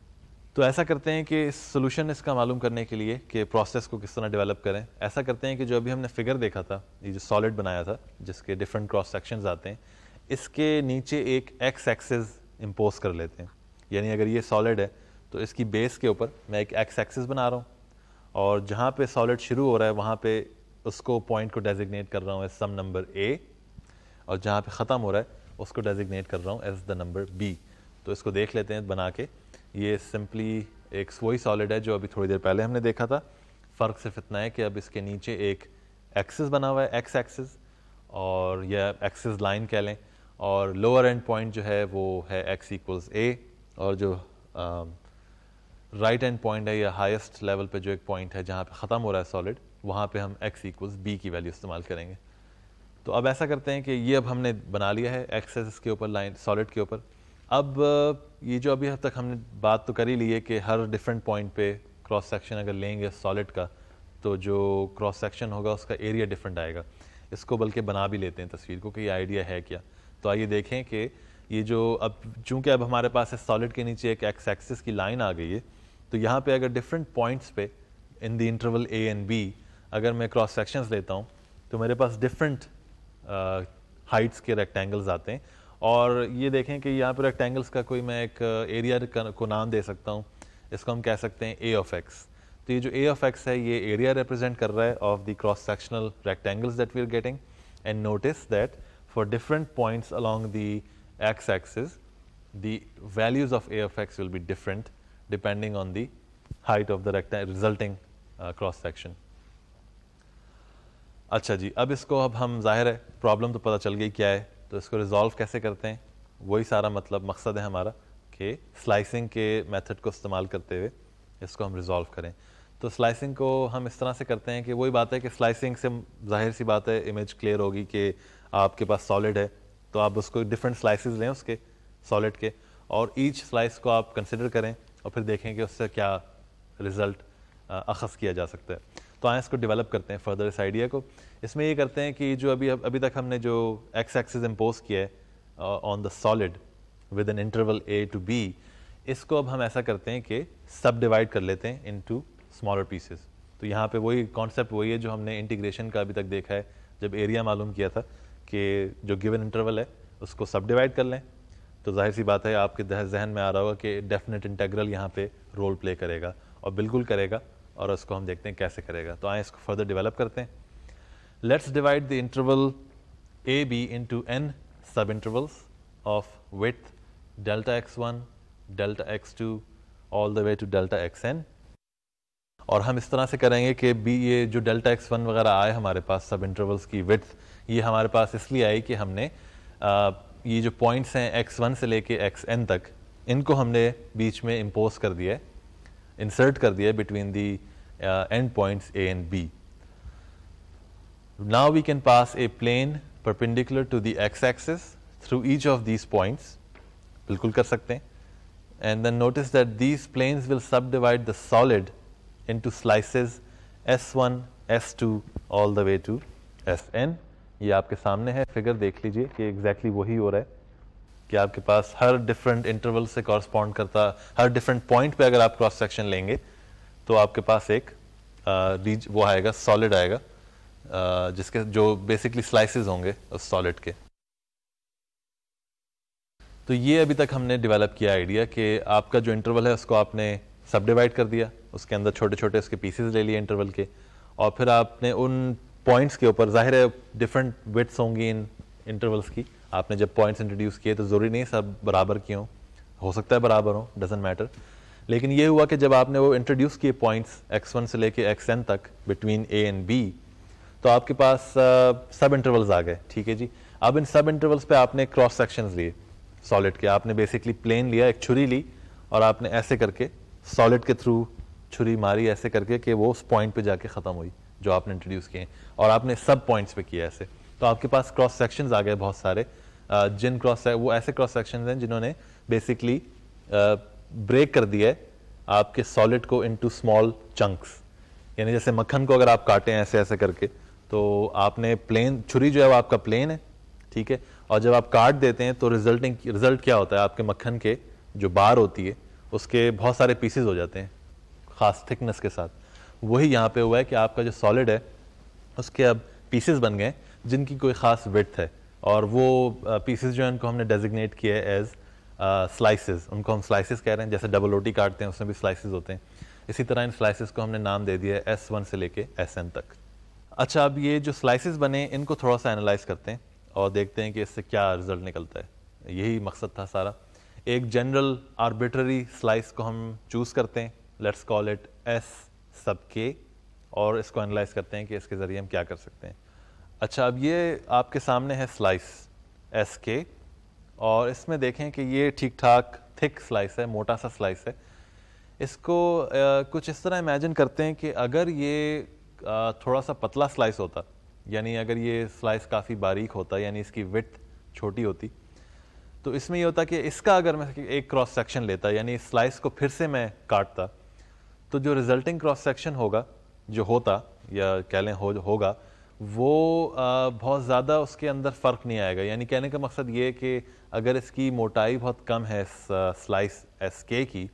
तो ऐसा करते हैं कि सोल्यूशन इसका मालूम करने के लिए कि प्रोसेस को किस तरह डेवलप करें ऐसा करते हैं कि जो अभी हमने फिगर देखा था ये जो सॉलिड बनाया था जिसके डिफरेंट क्रॉस सेक्शंस आते हैं इसके नीचे एक एक्स एक्सेस इम्पोज कर लेते हैं यानी अगर ये सॉलिड है तो इसकी बेस के ऊपर मैं एक एक्स एक्सेस बना रहा हूँ और जहाँ पे सॉलिड शुरू हो रहा है वहाँ पे उसको पॉइंट को डेजिग्नेट कर रहा हूँ एज सम नंबर ए और जहाँ पे ख़त्म हो रहा है उसको डेजिग्नेट कर रहा हूँ एज द नंबर बी तो इसको देख लेते हैं बना के ये सिंपली एक वही सॉलिड है जो अभी थोड़ी देर पहले हमने देखा था फ़र्क सिर्फ इतना है कि अब इसके नीचे एक एक्सिस बना हुआ है एक्स एक्सिस और यह एक्सिस लाइन कह लें और लोअर एंड पॉइंट जो है वो है एक्स इक्वल्स ए और जो राइट एंड पॉइंट है या हाईएस्ट लेवल पे जो एक पॉइंट है जहाँ पे ख़त्म हो रहा है सॉलिड वहाँ पे हम एक्स इक्वल्स बी की वैल्यू इस्तेमाल करेंगे तो अब ऐसा करते हैं कि ये अब हमने बना लिया है एक्सेस के ऊपर लाइन सॉलिड के ऊपर अब ये जो अभी हद तक हमने बात तो कर ही ली है कि हर डिफरेंट पॉइंट पे क्रॉस सेक्शन अगर लेंगे सॉलिड का तो जो क्रॉस सेक्शन होगा उसका एरिया डिफरेंट आएगा इसको बल्कि बना भी लेते हैं तस्वीर को कि ये आइडिया है क्या तो आइए देखें कि ये जो अब चूँकि अब हमारे पास है सॉलिड के नीचे एक एक्स एक्सिस की लाइन आ गई है तो यहाँ पर अगर डिफरेंट पॉइंट्स पे in the interval a and b अगर मैं क्रॉस सेक्शंस लेता हूँ तो मेरे पास डिफरेंट हाइट्स के रेक्टेंगल्स आते हैं और ये देखें कि यहाँ पर रेक्टेंगल्स का कोई मैं एक एरिया uh, को नाम दे सकता हूँ इसको हम कह सकते हैं ए ऑफ एक्स तो ये जो ए ऑफ एक्स है ये एरिया रिप्रेजेंट कर रहा है of the cross sectional rectangles that we are getting and notice that for different points along the x axis the values of a of x will be different depending on the height of the resulting uh, cross अच्छा जी अब इसको अब हम जाहिर है problem तो पता चल गई क्या है तो इसको रिज़ॉल्व कैसे करते हैं वही सारा मतलब मकसद है हमारा कि स्लाइसिंग के मेथड को इस्तेमाल करते हुए इसको हम रिज़ॉल्व करें तो स्लाइसिंग को हम इस तरह से करते हैं कि वही बात है कि स्लाइसिंग से जाहिर सी बात है इमेज क्लियर होगी कि आपके पास सॉलिड है तो आप उसको डिफरेंट स्लाइसिस लें उसके सॉलिड के और ईच स्लाइस को आप कंसिडर करें और फिर देखें कि उससे क्या रिज़ल्ट अखज़ किया जा सकता है तो आए इसको डेवलप करते हैं फर्दर इस आइडिया को इसमें ये करते हैं कि जो अभी अभी तक हमने जो एक्स एक्सेस इम्पोज किया है on the solid with an interval a to b इसको अब हम ऐसा करते हैं कि सब डिवाइड कर लेते हैं इन टू स्मॉलर पीसेस तो यहाँ पे वही कॉन्सेप्ट वही है जो हमने इंटीग्रेशन का अभी तक देखा है जब एरिया मालूम किया था कि जो गिवन इंटरवल है उसको सब डिवाइड कर लें तो जाहिर सी बात है आपके जहन में आ रहा होगा कि डेफिनेट इंटेग्रल यहाँ पे रोल प्ले करेगा और बिल्कुल करेगा और उसको हम देखते हैं कैसे करेगा तो आए इसको फर्दर डेवलप करते हैं Let's divide the interval AB into n subintervals of width delta x1, delta x2 all the way to delta xn और हम इस तरह से करेंगे कि बी ये जो डेल्टा एक्स वन वगैरह आए हमारे पास सब इंटरवल्स की विथ ये हमारे पास इसलिए आई कि हमने आ, ये जो पॉइंट्स हैं एक्स वन से लेके एक्स एन तक इनको हमने बीच में इम्पोज कर दिया इंसर्ट कर दिया between the end points a and b Now we can pass a plane perpendicular to the x-axis through each of these points. Bilkul kar sakte hain. and then notice that these planes will subdivide the solid into slices S1, S2 all the way to Sn. Ye aapke saamne hai, figure dekh लीजिए कि exactly wohi ho रहा है कि आपके पास हर different interval से correspond करता हर डिफरेंट पॉइंट पे अगर आप क्रॉस सेक्शन लेंगे तो आपके पास एक आ, वो आएगा सॉलिड आएगा जिसके जो बेसिकली स्लाइसेस होंगे उस सॉलिड के तो ये अभी तक हमने डेवलप किया आइडिया कि आपका जो इंटरवल है उसको आपने सब डिवाइड कर दिया उसके अंदर छोटे छोटे उसके पीसेज ले लिए इंटरवल के और फिर आपने उन पॉइंट्स के ऊपर जाहिर है डिफरेंट विट्स होंगी इन इंटरवल्स की आपने जब पॉइंट्स इंट्रोड्यूस किए तो ज़रूरी नहीं सब बराबर किए हों हो सकता है बराबर हो डजेंट मैटर लेकिन ये हुआ कि जब आपने वो इंट्रोड्यूस किए पॉइंट्स एक्स वन से लेके एक्स एन तक बिटवीन ए एंड बी तो आपके पास सब इंटरवल्स आ गए ठीक है जी अब इन सब इंटरवल्स पे आपने क्रॉस सेक्शंस लिए सॉलिड के आपने बेसिकली प्लेन लिया एक छुरी ली और आपने ऐसे करके सॉलिड के थ्रू छुरी मारी ऐसे करके कि वो उस पॉइंट पे जाके ख़त्म हुई जो आपने इंट्रोड्यूस किए हैं और आपने सब पॉइंट्स पे किया ऐसे तो आपके पास क्रॉस सेक्शन आ गए बहुत सारे जिन क्रॉस वो ऐसे क्रॉस सेक्शन हैं जिन्होंने बेसिकली ब्रेक कर दिया है आपके सॉलिड को इनटू स्मॉल चंक्स यानी जैसे मक्खन को अगर आप काटें ऐसे ऐसे करके तो आपने प्लेन छुरी जो है वो आपका प्लेन है ठीक है और जब आप काट देते हैं तो रिजल्टिंग रिजल्ट क्या होता है आपके मक्खन के जो बार होती है उसके बहुत सारे पीसेज हो जाते हैं खास थिकनेस के साथ वही यहाँ पे हुआ है कि आपका जो सॉलिड है उसके अब पीसेस बन गए जिनकी कोई ख़ास विथ है और वो पीसेस जो है उनको हमने डेजिग्नेट किया है एज स्लाइसेस उनको हम स्लाइसेस कह रहे हैं जैसे डबल रोटी काटते हैं उसमें भी स्लाइसेस होते हैं इसी तरह इन स्लाइसेस को हमने नाम दे दिया है एस वन से लेके एस एन तक अच्छा अब ये जो स्लाइसिस बने इनको थोड़ा सा एनालाइज करते हैं और देखते हैं कि इससे क्या रिजल्ट निकलता है यही मकसद था सारा एक जनरल आर्बिट्ररी स्लाइस को हम चूज़ करते हैं लेट्स कॉल इट एस सब के और इसको एनालाइज करते हैं कि इसके ज़रिए हम क्या कर सकते हैं अच्छा अब ये आपके सामने है स्लाइस एस के और इसमें देखें कि ये ठीक ठाक थिक स्लाइस है मोटा सा स्लाइस है इसको आ, कुछ इस तरह इमेजिन करते हैं कि अगर ये थोड़ा सा पतला स्लाइस होता यानी अगर ये स्लाइस काफ़ी बारीक होता यानी इसकी विथ छोटी होती तो इसमें ये होता कि इसका अगर मैं एक क्रॉस सेक्शन लेता यानी इस स्लाइस को फिर से मैं काटता तो जो रिजल्टिंग क्रॉस सेक्शन होगा जो होता या कह लें हो, होगा वो आ, बहुत ज़्यादा उसके अंदर फ़र्क नहीं आएगा यानी कहने का मकसद ये कि अगर इसकी मोटाई बहुत कम है इस स्लाइस एस के की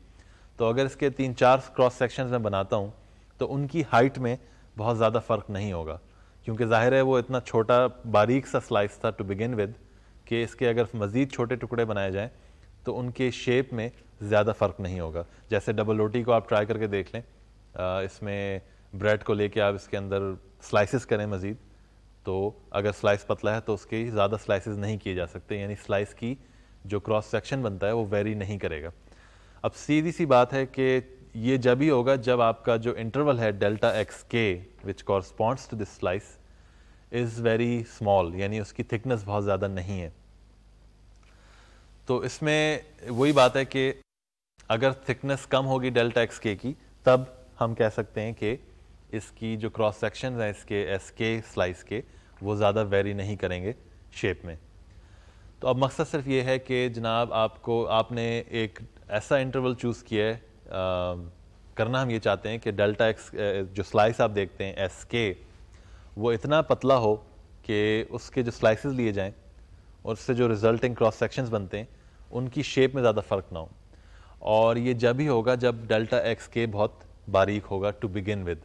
तो अगर इसके तीन चार क्रॉस सेक्शन मैं बनाता हूँ तो उनकी हाइट में बहुत ज़्यादा फ़र्क नहीं होगा क्योंकि ज़ाहिर है वो इतना छोटा बारीक सा स्लाइस था टू बिगिन विद कि इसके अगर मज़ीद छोटे टुकड़े बनाए जाएँ तो उनके शेप में ज़्यादा फ़र्क नहीं होगा जैसे डबल रोटी को आप ट्राई करके देख लें इसमें ब्रेड को लेके आप इसके अंदर स्लाइसेस करें मज़ीद तो अगर स्लाइस पतला है तो उसके ज़्यादा स्लाइसेस नहीं किए जा सकते यानी स्लाइस की जो क्रॉस सेक्शन बनता है वो वेरी नहीं करेगा अब सीधी सी बात है कि ये जब ही होगा जब आपका जो इंटरवल है delta x k which corresponds to this slice is very small यानी उसकी थिकनेस बहुत ज़्यादा नहीं है तो इसमें वही बात है कि अगर थिकनेस कम होगी डेल्टा एक्स के की तब हम कह सकते हैं कि इसकी जो क्रॉस सेक्शन हैं इसके एस के स्लाइस के वो ज़्यादा वेरी नहीं करेंगे शेप में तो अब मकसद सिर्फ ये है कि जनाब आपको आपने एक ऐसा इंटरवल चूज़ किया है करना हम ये चाहते हैं कि डेल्टा एक्स जो स्लाइस आप देखते हैं एस के वो इतना पतला हो कि उसके जो स्लाइसेस लिए जाएं और उससे जो रिजल्टिंग क्रॉस सेक्शंस बनते हैं उनकी शेप में ज़्यादा फ़र्क ना हो और ये जब ही होगा जब डेल्टा एक्स के बहुत बारीक होगा टू बिगिन विद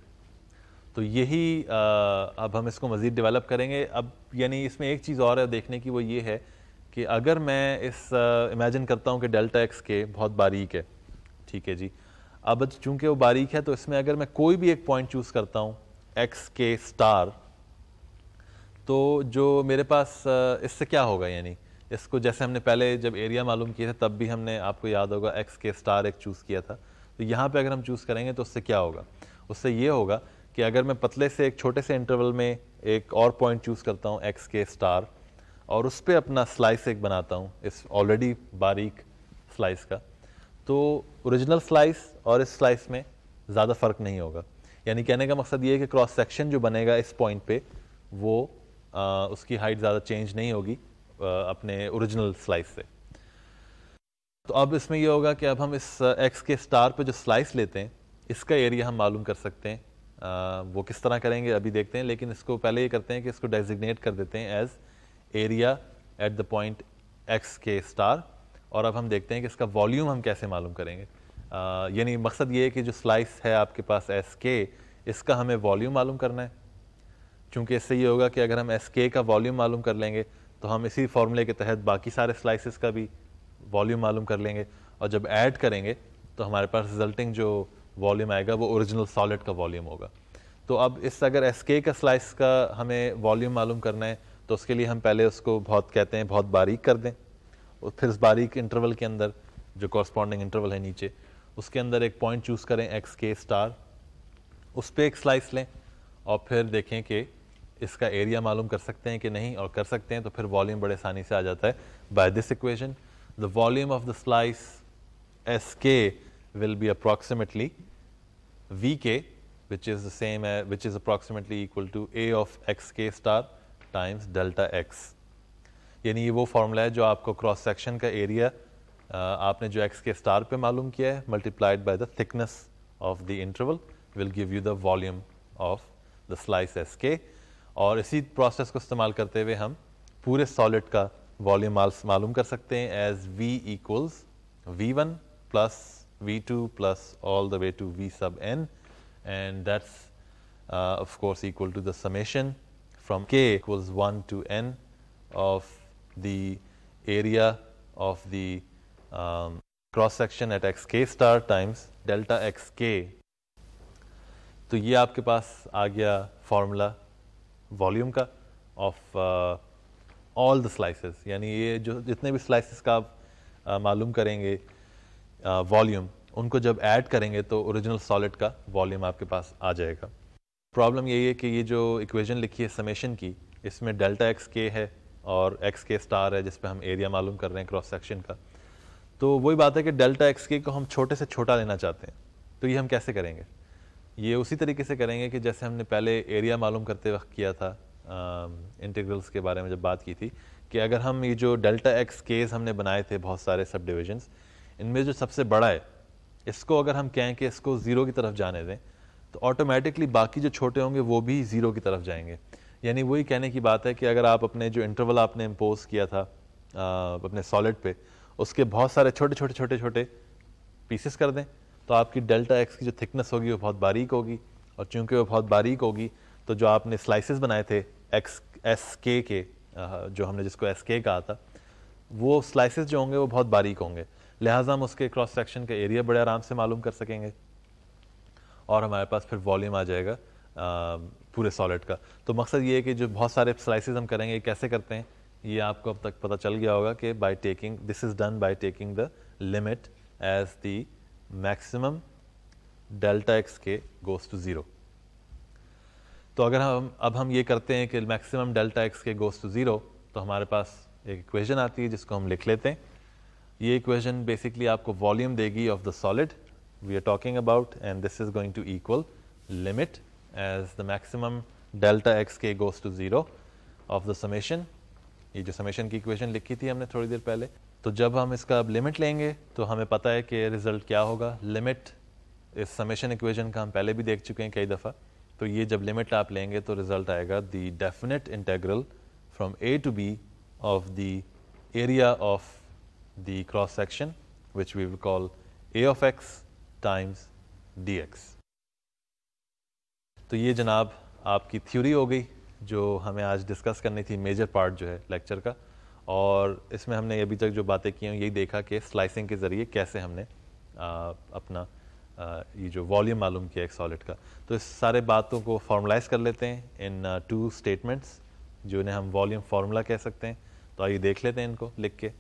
तो यही अब हम इसको मज़ीद डेवलप करेंगे अब यानी इसमें एक चीज़ और है देखने की वो ये है कि अगर मैं इस इमेजिन करता हूँ कि डेल्टा एक्स के बहुत बारीक है ठीक है जी अब चूंकि वो बारीक है तो इसमें अगर मैं कोई भी एक पॉइंट चूज़ करता हूँ एक्स के स्टार तो जो मेरे पास इससे क्या होगा यानी इसको जैसे हमने पहले जब एरिया मालूम किया था तब भी हमने आपको याद होगा एक्स के स्टार एक चूज़ किया था तो यहाँ पे अगर हम चूज़ करेंगे तो उससे क्या होगा उससे ये होगा कि अगर मैं पतले से एक छोटे से इंटरवल में एक और पॉइंट चूज़ करता हूँ एक्स के स्टार और उस पर अपना स्लाइस एक बनाता हूँ इस ऑलरेडी बारीक स्लाइस का तो ओरिजिनल स्लाइस और इस स्लाइस में ज़्यादा फ़र्क नहीं होगा यानी कहने का मकसद ये है कि क्रॉस सेक्शन जो बनेगा इस पॉइंट पे वो आ, उसकी हाइट ज़्यादा चेंज नहीं होगी आ, अपने ओरिजिनल स्लाइस से तो अब इसमें यह होगा कि अब हम इस एक्स के स्टार पे जो स्लाइस लेते हैं इसका एरिया हम मालूम कर सकते हैं आ, वो किस तरह करेंगे अभी देखते हैं लेकिन इसको पहले ये करते हैं कि इसको डेजिग्नेट कर देते हैं as area at the point x k star और अब हम देखते हैं कि इसका वॉल्यूम हम कैसे मालूम करेंगे यानी मकसद ये है कि जो स्लाइस है आपके पास एस के इसका हमें वॉल्यूम मालूम करना है क्योंकि इससे ये होगा कि अगर हम एस के का वॉल्यूम मालूम कर लेंगे तो हम इसी फार्मूले के तहत बाकी सारे स्लाइसिस का भी वॉल्यूम मालूम कर लेंगे और जब ऐड करेंगे तो हमारे पास रिजल्टिंग जो वॉल्यूम आएगा वो ओरिजिनल सॉलिड का वॉल्यूम होगा तो अब इस अगर एस के का स्लाइस का हमें वॉल्यूम मालूम करना है तो उसके लिए हम पहले उसको बहुत कहते हैं बहुत बारीक कर दें और फिर इस बारीक इंटरवल के अंदर जो कॉरस्पॉन्डिंग इंटरवल है नीचे उसके अंदर एक पॉइंट चूज़ करें एक्स के स्टार उस पर एक स्लाइस लें और फिर देखें कि इसका एरिया मालूम कर सकते हैं कि नहीं और कर सकते हैं तो फिर वॉल्यूम बड़े आसानी से आ जाता है by this equation the volume of the slice S k be approximately V k which is the same which is approximately equal to A of x k star times delta x यानी ये वो formula है जो आपको cross section का area आपने जो x k star पे मालूम किया है multiplied by the thickness of the interval will give you the volume of the slice S k और इसी प्रोसेस को इस्तेमाल करते हुए हम पूरे सॉलिड का वॉल्यूम मालूम कर सकते हैं as V equals V one plus V two plus all the way to V sub n and that's of course equal to the summation from k equals one to n of the area of the um, cross section at x k star times delta x k तो ये आपके पास आ गया formula volume का of all the slices यानी ये जो जितने भी स्लाइसेस का आप uh, मालूम करेंगे वॉल्यूम uh, उनको जब ऐड करेंगे तो ओरिजिनल सॉलिड का वॉल्यूम आपके पास आ जाएगा प्रॉब्लम यही है कि ये जो इक्वेशन लिखी है समेशन की इसमें डेल्टा एक्स के है और एक्स के स्टार है जिसपे हम एरिया मालूम कर रहे हैं क्रॉस सेक्शन का तो वही बात है कि डेल्टा एक्स के को हम छोटे से छोटा लेना चाहते हैं तो ये हम कैसे करेंगे ये उसी तरीके से करेंगे कि जैसे हमने पहले एरिया मालूम करते वक्त किया था इंटीग्रल्स के बारे में जब बात की थी कि अगर हम ये जो डेल्टा एक्स केस हमने बनाए थे बहुत सारे सब डिविजन्स इनमें जो सबसे बड़ा है इसको अगर हम कहें कि इसको ज़ीरो की तरफ जाने दें तो ऑटोमेटिकली बाकी जो छोटे होंगे वो भी ज़ीरो की तरफ जाएंगे यानी वही कहने की बात है कि अगर आप अपने जो इंटरवल आपने इम्पोज किया था आ, अपने सॉलिड पे उसके बहुत सारे छोटे छोटे छोटे छोटे पीसेस कर दें तो आपकी डेल्टा एक्स की जो थिकनेस होगी वो बहुत बारीक होगी और चूंकि वो बहुत बारीक होगी तो जो आपने स्लाइसेस बनाए थे एक्स एस के के जो हमने जिसको एस के कहा था वो स्लाइसेस जो होंगे वो बहुत बारीक होंगे लिहाजा हम उसके क्रॉस सेक्शन का एरिया बड़े आराम से मालूम कर सकेंगे और हमारे पास फिर वॉल्यूम आ जाएगा पूरे सॉलिड का तो मकसद ये है कि जो बहुत सारे स्लाइसिस हम करेंगे कैसे करते हैं ये आपको अब तक पता चल गया होगा कि by taking this is done by taking the limit as the maximum delta x k goes to zero तो अगर हम अब हम ये करते हैं कि maximum delta x k goes to zero तो हमारे पास एक इक्वेशन आती है जिसको हम लिख लेते हैं ये इक्वेशन बेसिकली आपको वॉल्यूम देगी of the solid we are talking about and this is going to equal limit as the maximum delta x k goes to 0 of the summation ये जो समेशन की इक्वेशन लिखी थी हमने थोड़ी देर पहले तो जब हम इसका अब लिमिट लेंगे तो हमें पता है कि रिजल्ट क्या होगा लिमिट इस समेशन इक्वेशन का हम पहले भी देख चुके हैं कई दफ़ा तो ये जब लिमिट आप लेंगे तो रिजल्ट आएगा the definite integral from A to B of the area of the cross section which we will call A of x times d x तो ये जनाब आपकी थ्योरी हो गई जो हमें आज डिस्कस करनी थी मेजर पार्ट जो है लेक्चर का और इसमें हमने अभी तक जो बातें की हैं यही देखा कि स्लाइसिंग के ज़रिए कैसे हमने आ, अपना आ, ये जो वॉल्यूम मालूम किया एक सॉलिड का तो इस सारे बातों को फॉर्मलाइज कर लेते हैं इन टू स्टेटमेंट्स जो इन्हें हम वॉल्यूम फार्मूला कह सकते हैं तो आइए देख लेते हैं इनको लिख के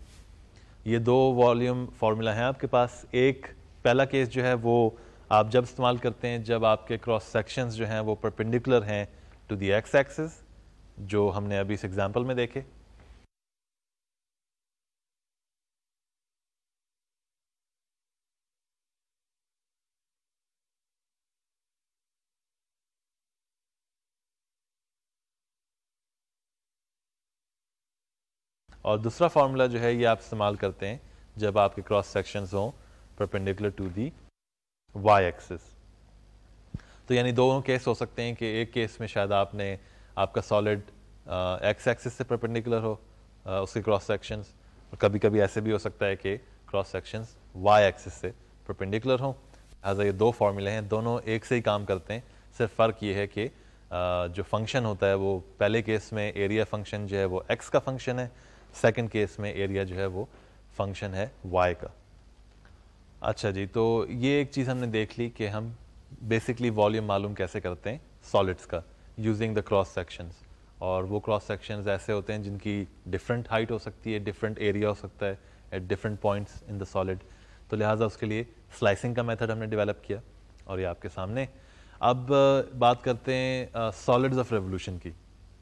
ये दो वॉल्यूम फार्मूला हैं आपके पास एक पहला केस जो है वो आप जब इस्तेमाल करते हैं जब आपके क्रॉस सेक्शंस जो हैं वो परपेंडिकुलर हैं टू दी एक्स एक्सेस जो हमने अभी इस एग्जाम्पल में देखे और दूसरा फार्मूला जो है ये आप इस्तेमाल करते हैं जब आपके क्रॉस सेक्शंस हों perpendicular to the Y axis तो यानी दोनों केस हो सकते हैं कि एक केस में शायद आपने आपका सॉलिड एक्स एक्सिस से परपेंडिकुलर हो आ, uh, उसके क्रॉस सेक्शंस और कभी कभी ऐसे भी हो सकता है कि क्रॉस सेक्शंस वाई एक्सिस से परपेंडिकुलर हों लिहाजा ये दो फार्मूले हैं दोनों एक से ही काम करते हैं सिर्फ फ़र्क ये है कि आ, uh, जो फंक्शन होता है वो पहले केस में एरिया फंक्शन जो है वो एक्स का फंक्शन है सेकेंड केस में एरिया जो है वो फंक्शन है वाई का अच्छा जी तो ये एक चीज़ हमने देख ली कि हम बेसिकली वॉल्यूम मालूम कैसे करते हैं सॉलिड्स का यूजिंग द क्रॉस सेक्शंस और वो क्रॉस सेक्शंस ऐसे होते हैं जिनकी डिफरेंट हाइट हो सकती है डिफरेंट एरिया हो सकता है at different points in the solid तो लिहाजा उसके लिए स्लाइसिंग का मेथड हमने डेवलप किया और ये आपके सामने अब बात करते हैं सॉलिड्स ऑफ रेवोल्यूशन की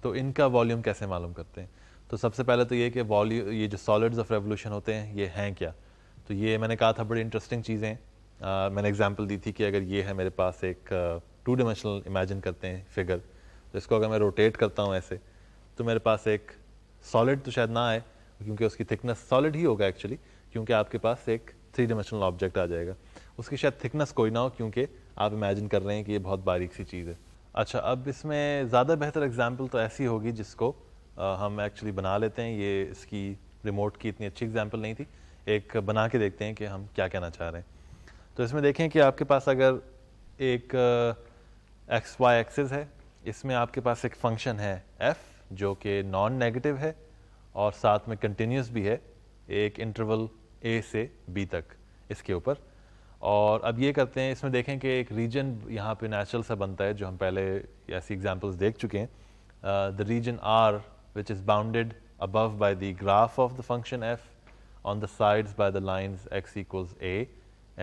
तो इनका वॉल्यूम कैसे मालूम करते हैं तो सबसे पहले तो ये कि वॉल्यू ये जो सॉलिड्स ऑफ रेवोल्यूशन होते हैं ये हैं क्या तो ये मैंने कहा था बड़ी इंटरेस्टिंग चीज़ें मैंने एग्जांपल दी थी कि अगर ये है मेरे पास एक टू डिमेंशनल इमेजिन करते हैं फिगर तो इसको अगर मैं रोटेट करता हूँ ऐसे तो मेरे पास एक सॉलिड तो शायद ना आए क्योंकि उसकी थिकनेस सॉलिड ही होगा एक्चुअली क्योंकि आपके पास एक थ्री डिमेंशनल ऑब्जेक्ट आ जाएगा उसकी शायद थिकनेस कोई ना हो क्योंकि आप इमेजिन कर रहे हैं कि ये बहुत बारीक सी चीज़ है अच्छा अब इसमें ज़्यादा बेहतर एग्जाम्पल तो ऐसी होगी जिसको आ, हम एक्चुअली बना लेते हैं ये इसकी रिमोट की इतनी अच्छी एग्जाम्पल नहीं थी एक बना के देखते हैं कि हम क्या कहना चाह रहे हैं तो इसमें देखें कि आपके पास अगर एक एक्स वाई एक्सेस है इसमें आपके पास एक फंक्शन है एफ जो कि नॉन नेगेटिव है और साथ में कंटिन्यूस भी है एक इंटरवल ए से बी तक इसके ऊपर और अब ये करते हैं इसमें देखें कि एक रीजन यहाँ पे नेचुरल सा बनता है जो हम पहले ऐसी एग्जांपल्स देख चुके हैं the region R which is bounded above by the graph of the function f on the sides by the lines x equals a,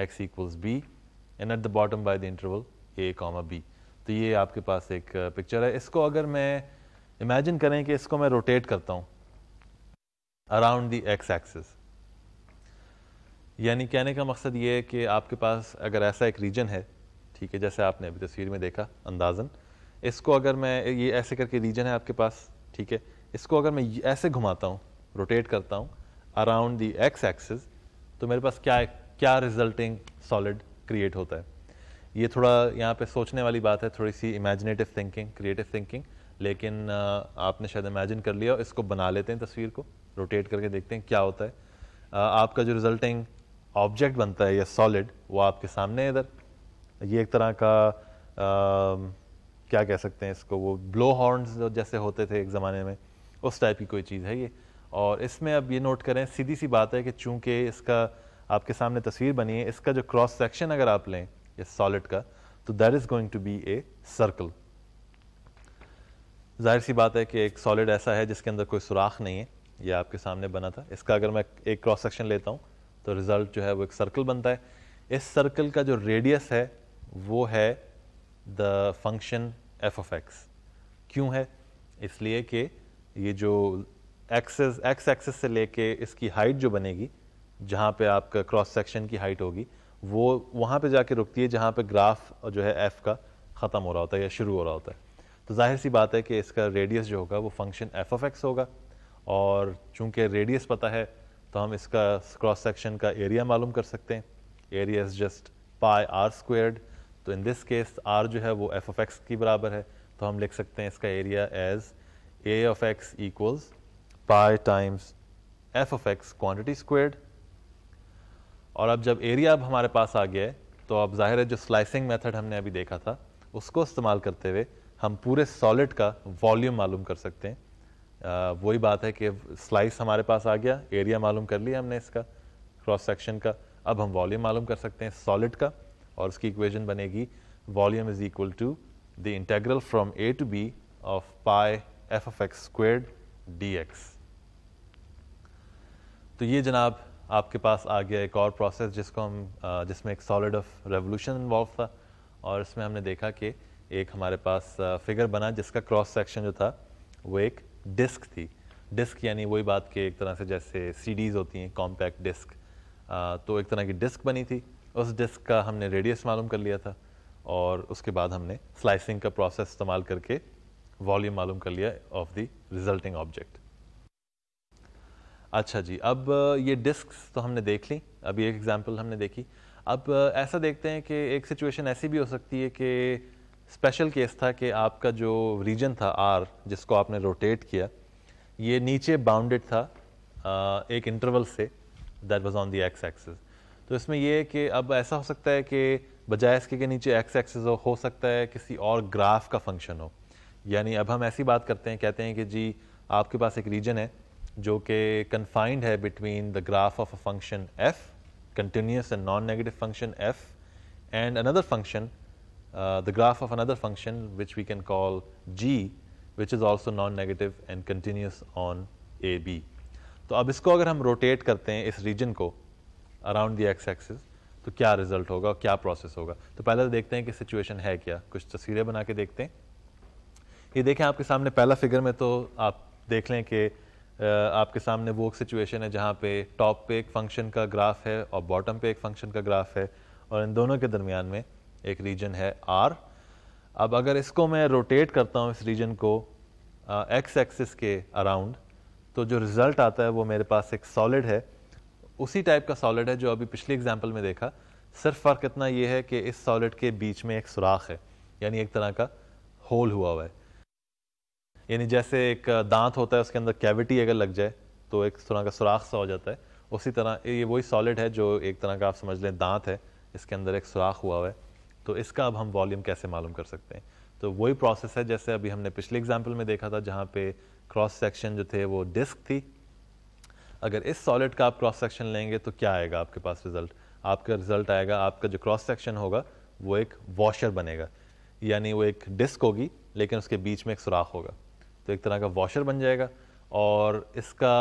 x equals b and at the bottom by the interval a comma b. तो ये आपके पास एक picture uh, है इसको अगर मैं imagine करें कि इसको मैं रोटेट करता हूँ अराउंड दी एक्स एक्सिस यानी कहने का मकसद ये है कि आपके पास अगर ऐसा एक रीजन है ठीक है जैसे आपने अभी तस्वीर में देखा अंदाजन इसको अगर मैं ये ऐसे करके रीजन है आपके पास ठीक है इसको अगर मैं ऐसे घुमाता हूँ रोटेट करता हूँ अराउंड दी एक्स एक्सेस तो मेरे पास क्या क्या रिजल्टिंग सॉलिड क्रिएट होता है ये थोड़ा यहाँ पे सोचने वाली बात है थोड़ी सी इमेजिनेटिव थिंकिंग क्रिएटिव थिंकिंग लेकिन आपने शायद इमेजिन कर लिया इसको बना लेते हैं तस्वीर को रोटेट करके देखते हैं क्या होता है आपका जो रिजल्टिंग ऑब्जेक्ट बनता है या सॉलिड वो आपके सामने है इधर ये एक तरह का आ, क्या कह सकते हैं इसको वो ब्लो हॉर्न जैसे होते थे एक ज़माने में उस टाइप की कोई चीज़ है ये और इसमें अब ये नोट करें सीधी सी बात है कि चूंकि इसका आपके सामने तस्वीर बनी है इसका जो क्रॉस सेक्शन अगर आप लें इस सॉलिड का तो that is going to be a circle जाहिर सी बात है कि एक सॉलिड ऐसा है जिसके अंदर कोई सुराख नहीं है ये आपके सामने बना था इसका अगर मैं एक क्रॉस सेक्शन लेता हूँ तो रिज़ल्ट जो है वो एक सर्कल बनता है इस सर्कल का जो रेडियस है वो है the function f of x क्यों है इसलिए कि ये जो एक्सेस एक्स एक्सेस से लेके इसकी हाइट जो बनेगी जहाँ पे आपका क्रॉस सेक्शन की हाइट होगी वो वहाँ पे जाके रुकती है जहाँ पे ग्राफ जो है एफ़ का ख़त्म हो रहा होता है या शुरू हो रहा होता है तो जाहिर सी बात है कि इसका रेडियस जो होगा वो फंक्शन एफ ऑफ एक्स होगा और चूंकि रेडियस पता है तो हम इसका क्रॉस सेक्शन का एरिया मालूम कर सकते हैं area is just pi r squared तो इन दिस केस आर जो है वो एफ ऑफ एक्स की बराबर है तो हम लिख सकते हैं इसका area as A of x equals pi times f of x quantity squared और अब जब एरिया अब हमारे पास आ गया है तो अब जाहिर है जो स्लाइसिंग मेथड हमने अभी देखा था उसको इस्तेमाल करते हुए हम पूरे सॉलिड का वॉल्यूम मालूम कर सकते हैं वही बात है कि स्लाइस हमारे पास आ गया एरिया मालूम कर लिया हमने इसका क्रॉस सेक्शन का अब हम वॉल्यूम मालूम कर सकते हैं सॉलिड का और उसकी इक्वेजन बनेगी volume is equal to the integral from A to B of pi f of x squared d x तो ये जनाब आपके पास आ गया एक और प्रोसेस जिसको हम जिसमें एक सॉलिड ऑफ रेवोल्यूशन इन्वॉल्व था और इसमें हमने देखा कि एक हमारे पास फिगर बना जिसका क्रॉस सेक्शन जो था वो एक डिस्क थी डिस्क यानी वही बात कि एक तरह से जैसे सीडीज़ होती हैं कॉम्पैक्ट डिस्क तो एक तरह की डिस्क बनी थी उस डिस्क का हमने रेडियस मालूम कर लिया था और उसके बाद हमने स्लाइसिंग का प्रोसेस इस्तेमाल करके वॉल्यूम मालूम कर लिया ऑफ द रिजल्टिंग ऑब्जेक्ट अच्छा जी अब ये डिस्क तो हमने देख ली अभी एक एग्जांपल हमने देखी अब ऐसा देखते हैं कि एक सिचुएशन ऐसी भी हो सकती है कि स्पेशल केस था कि आपका जो रीजन था आर जिसको आपने रोटेट किया ये नीचे बाउंडेड था एक इंटरवल से that was on the x axis तो इसमें ये है कि अब ऐसा हो सकता है कि बजाय इसके के नीचे एक्स एक्सेस हो, हो सकता है किसी और ग्राफ का फंक्शन हो यानी अब हम ऐसी बात करते हैं कहते हैं कि जी आपके पास एक रीजन है जो कि कन्फाइंड है between the graph of a function f continuous and non negative function f and another function the graph of another function which we can call g which is also non negative and continuous on A B तो अब इसको अगर हम rotate करते हैं इस reason को around the x axis तो क्या रिजल्ट होगा और क्या प्रोसेस होगा तो पहले तो देखते हैं कि सिचुएशन है क्या कुछ तस्वीरें बना के देखते हैं ये देखें आपके सामने पहला फिगर में तो आप देख लें कि आपके सामने वो एक सिचुएशन है जहाँ पे टॉप पे एक फंक्शन का ग्राफ है और बॉटम पे एक फंक्शन का ग्राफ है और इन दोनों के दरमियान में एक रीजन है आर अब अगर इसको मैं रोटेट करता हूँ इस रीजन को एक्स एक्सिस के अराउंड तो जो रिज़ल्ट आता है वो मेरे पास एक सॉलिड है उसी टाइप का सॉलिड है जो अभी पिछले एग्जाम्पल में देखा सिर्फ फ़र्क इतना ये है कि इस सॉलिड के बीच में एक सुराख है यानी एक तरह का होल हुआ हुआ है यानी जैसे एक दांत होता है उसके अंदर कैविटी अगर लग जाए तो एक तरह का सुराख सा हो जाता है उसी तरह ये वही सॉलिड है जो एक तरह का आप समझ लें दांत है इसके अंदर एक सुराख हुआ हुआ है तो इसका अब हम वॉल्यूम कैसे मालूम कर सकते हैं तो वही प्रोसेस है जैसे अभी हमने पिछले एग्जाम्पल में देखा था जहाँ पे क्रॉस सेक्शन जो थे वो डिस्क थी अगर इस सॉलिड का आप क्रॉस सेक्शन लेंगे तो क्या आएगा आपके पास रिजल्ट आपका रिजल्ट आएगा आपका जो क्रॉस सेक्शन होगा वो एक वॉशर बनेगा यानी वो एक डिस्क होगी लेकिन उसके बीच में एक सुराख होगा तो एक तरह का वॉशर बन जाएगा और इसका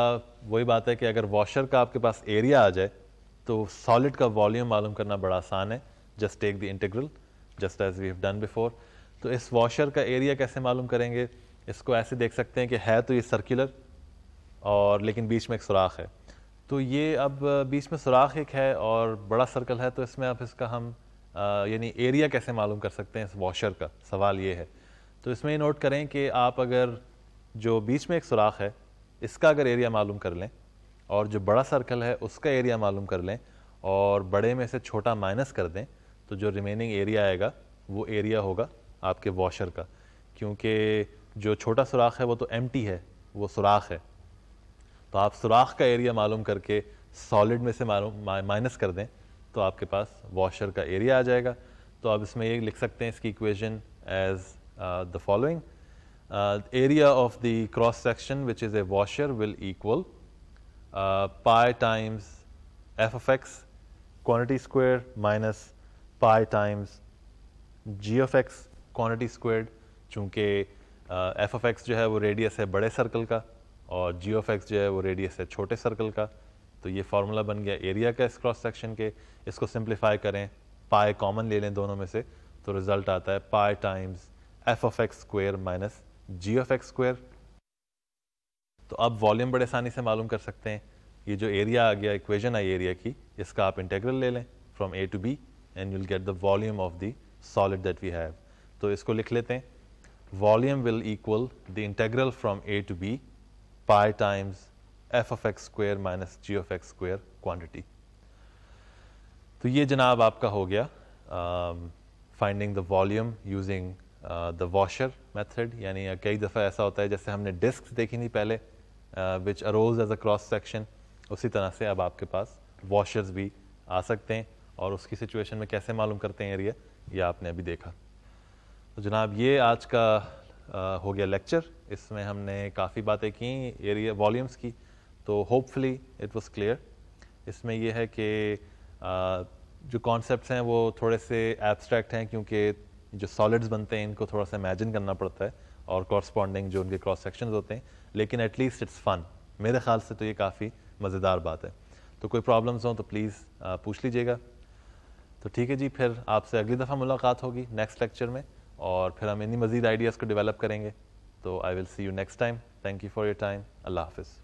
वही बात है कि अगर वॉशर का आपके पास एरिया आ जाए तो सॉलिड का वॉल्यूम मालूम करना बड़ा आसान है just take the integral just as we have done before तो इस वॉशर का एरिया कैसे मालूम करेंगे इसको ऐसे देख सकते हैं कि है तो ये सर्कुलर और लेकिन बीच में एक सुराख है तो ये अब बीच में सुराख एक है और बड़ा सर्कल है तो इसमें अब इसका हम यानी एरिया कैसे मालूम कर सकते हैं इस वॉशर का सवाल ये है तो इसमें ये नोट करें कि आप अगर जो बीच में एक सुराख है इसका अगर एरिया मालूम कर लें और जो बड़ा सर्कल है उसका एरिया मालूम कर लें और बड़े में से छोटा माइनस कर दें तो जो रिमेनिंग एरिया आएगा वो एरिया होगा आपके वॉशर का क्योंकि जो छोटा सुराख है वो तो एम है वो सुराख है तो आप सुराख का एरिया मालूम करके सॉलिड में से मालूम माइनस कर दें तो आपके पास वॉशर का एरिया आ जाएगा तो आप इसमें ये लिख सकते हैं इसकी equation as the following uh, area of the cross section which is a washer will equal uh, pi times f of x quantity square minus pi times g of x quantity squared चूँकि f of x जो है वो radius है बड़े circle का और g of x जो है वो रेडियस है छोटे सर्कल का तो ये फार्मूला बन गया एरिया का इस क्रॉस सेक्शन के इसको सिंप्लीफाई करें पाए कॉमन ले लें दोनों में से तो रिज़ल्ट आता है pi times f of x square minus g of x square तो अब वॉल्यूम बड़े आसानी से मालूम कर सकते हैं ये जो एरिया आ गया इक्वेशन आई एरिया की इसका आप इंटेग्रल ले लें from A to B and you'll get the volume of the solid that we have तो इसको लिख लेते हैं volume will equal the integral from A to B pi times f of x square minus g of x square quantity तो ये जनाब आपका हो गया finding the volume using the washer method यानी कई दफ़ा ऐसा होता है जैसे हमने डिस्क देखी नहीं पहले which arose as a cross section उसी तरह से अब आपके पास वॉशर्स भी आ सकते हैं और उसकी सिचुएशन में कैसे मालूम करते हैं एरिया ये आपने अभी देखा तो जनाब ये आज का आ, uh, हो गया लेक्चर इसमें हमने काफ़ी बातें की एरिया वॉल्यूम्स की तो होपफुली इट वॉज क्लियर इसमें यह है कि uh, जो कॉन्सेप्ट्स हैं वो थोड़े से एब्स्ट्रैक्ट हैं क्योंकि जो सॉलिड्स बनते हैं इनको थोड़ा सा इमेजिन करना पड़ता है और कॉरस्पॉन्डिंग जो उनके क्रॉस सेक्शन होते हैं लेकिन एटलीस्ट इट्स फ़न मेरे ख्याल से तो ये काफ़ी मज़ेदार बात है तो कोई प्रॉब्लम्स हों तो प्लीज़ पूछ लीजिएगा तो ठीक है जी फिर आपसे अगली दफ़ा मुलाकात होगी नेक्स्ट लेक्चर में और फिर हम इन्हीं मज़ीद आइडियाज़ को डेवलप करेंगे तो I will see you next time thank you for your time अल्लाह हाफिज़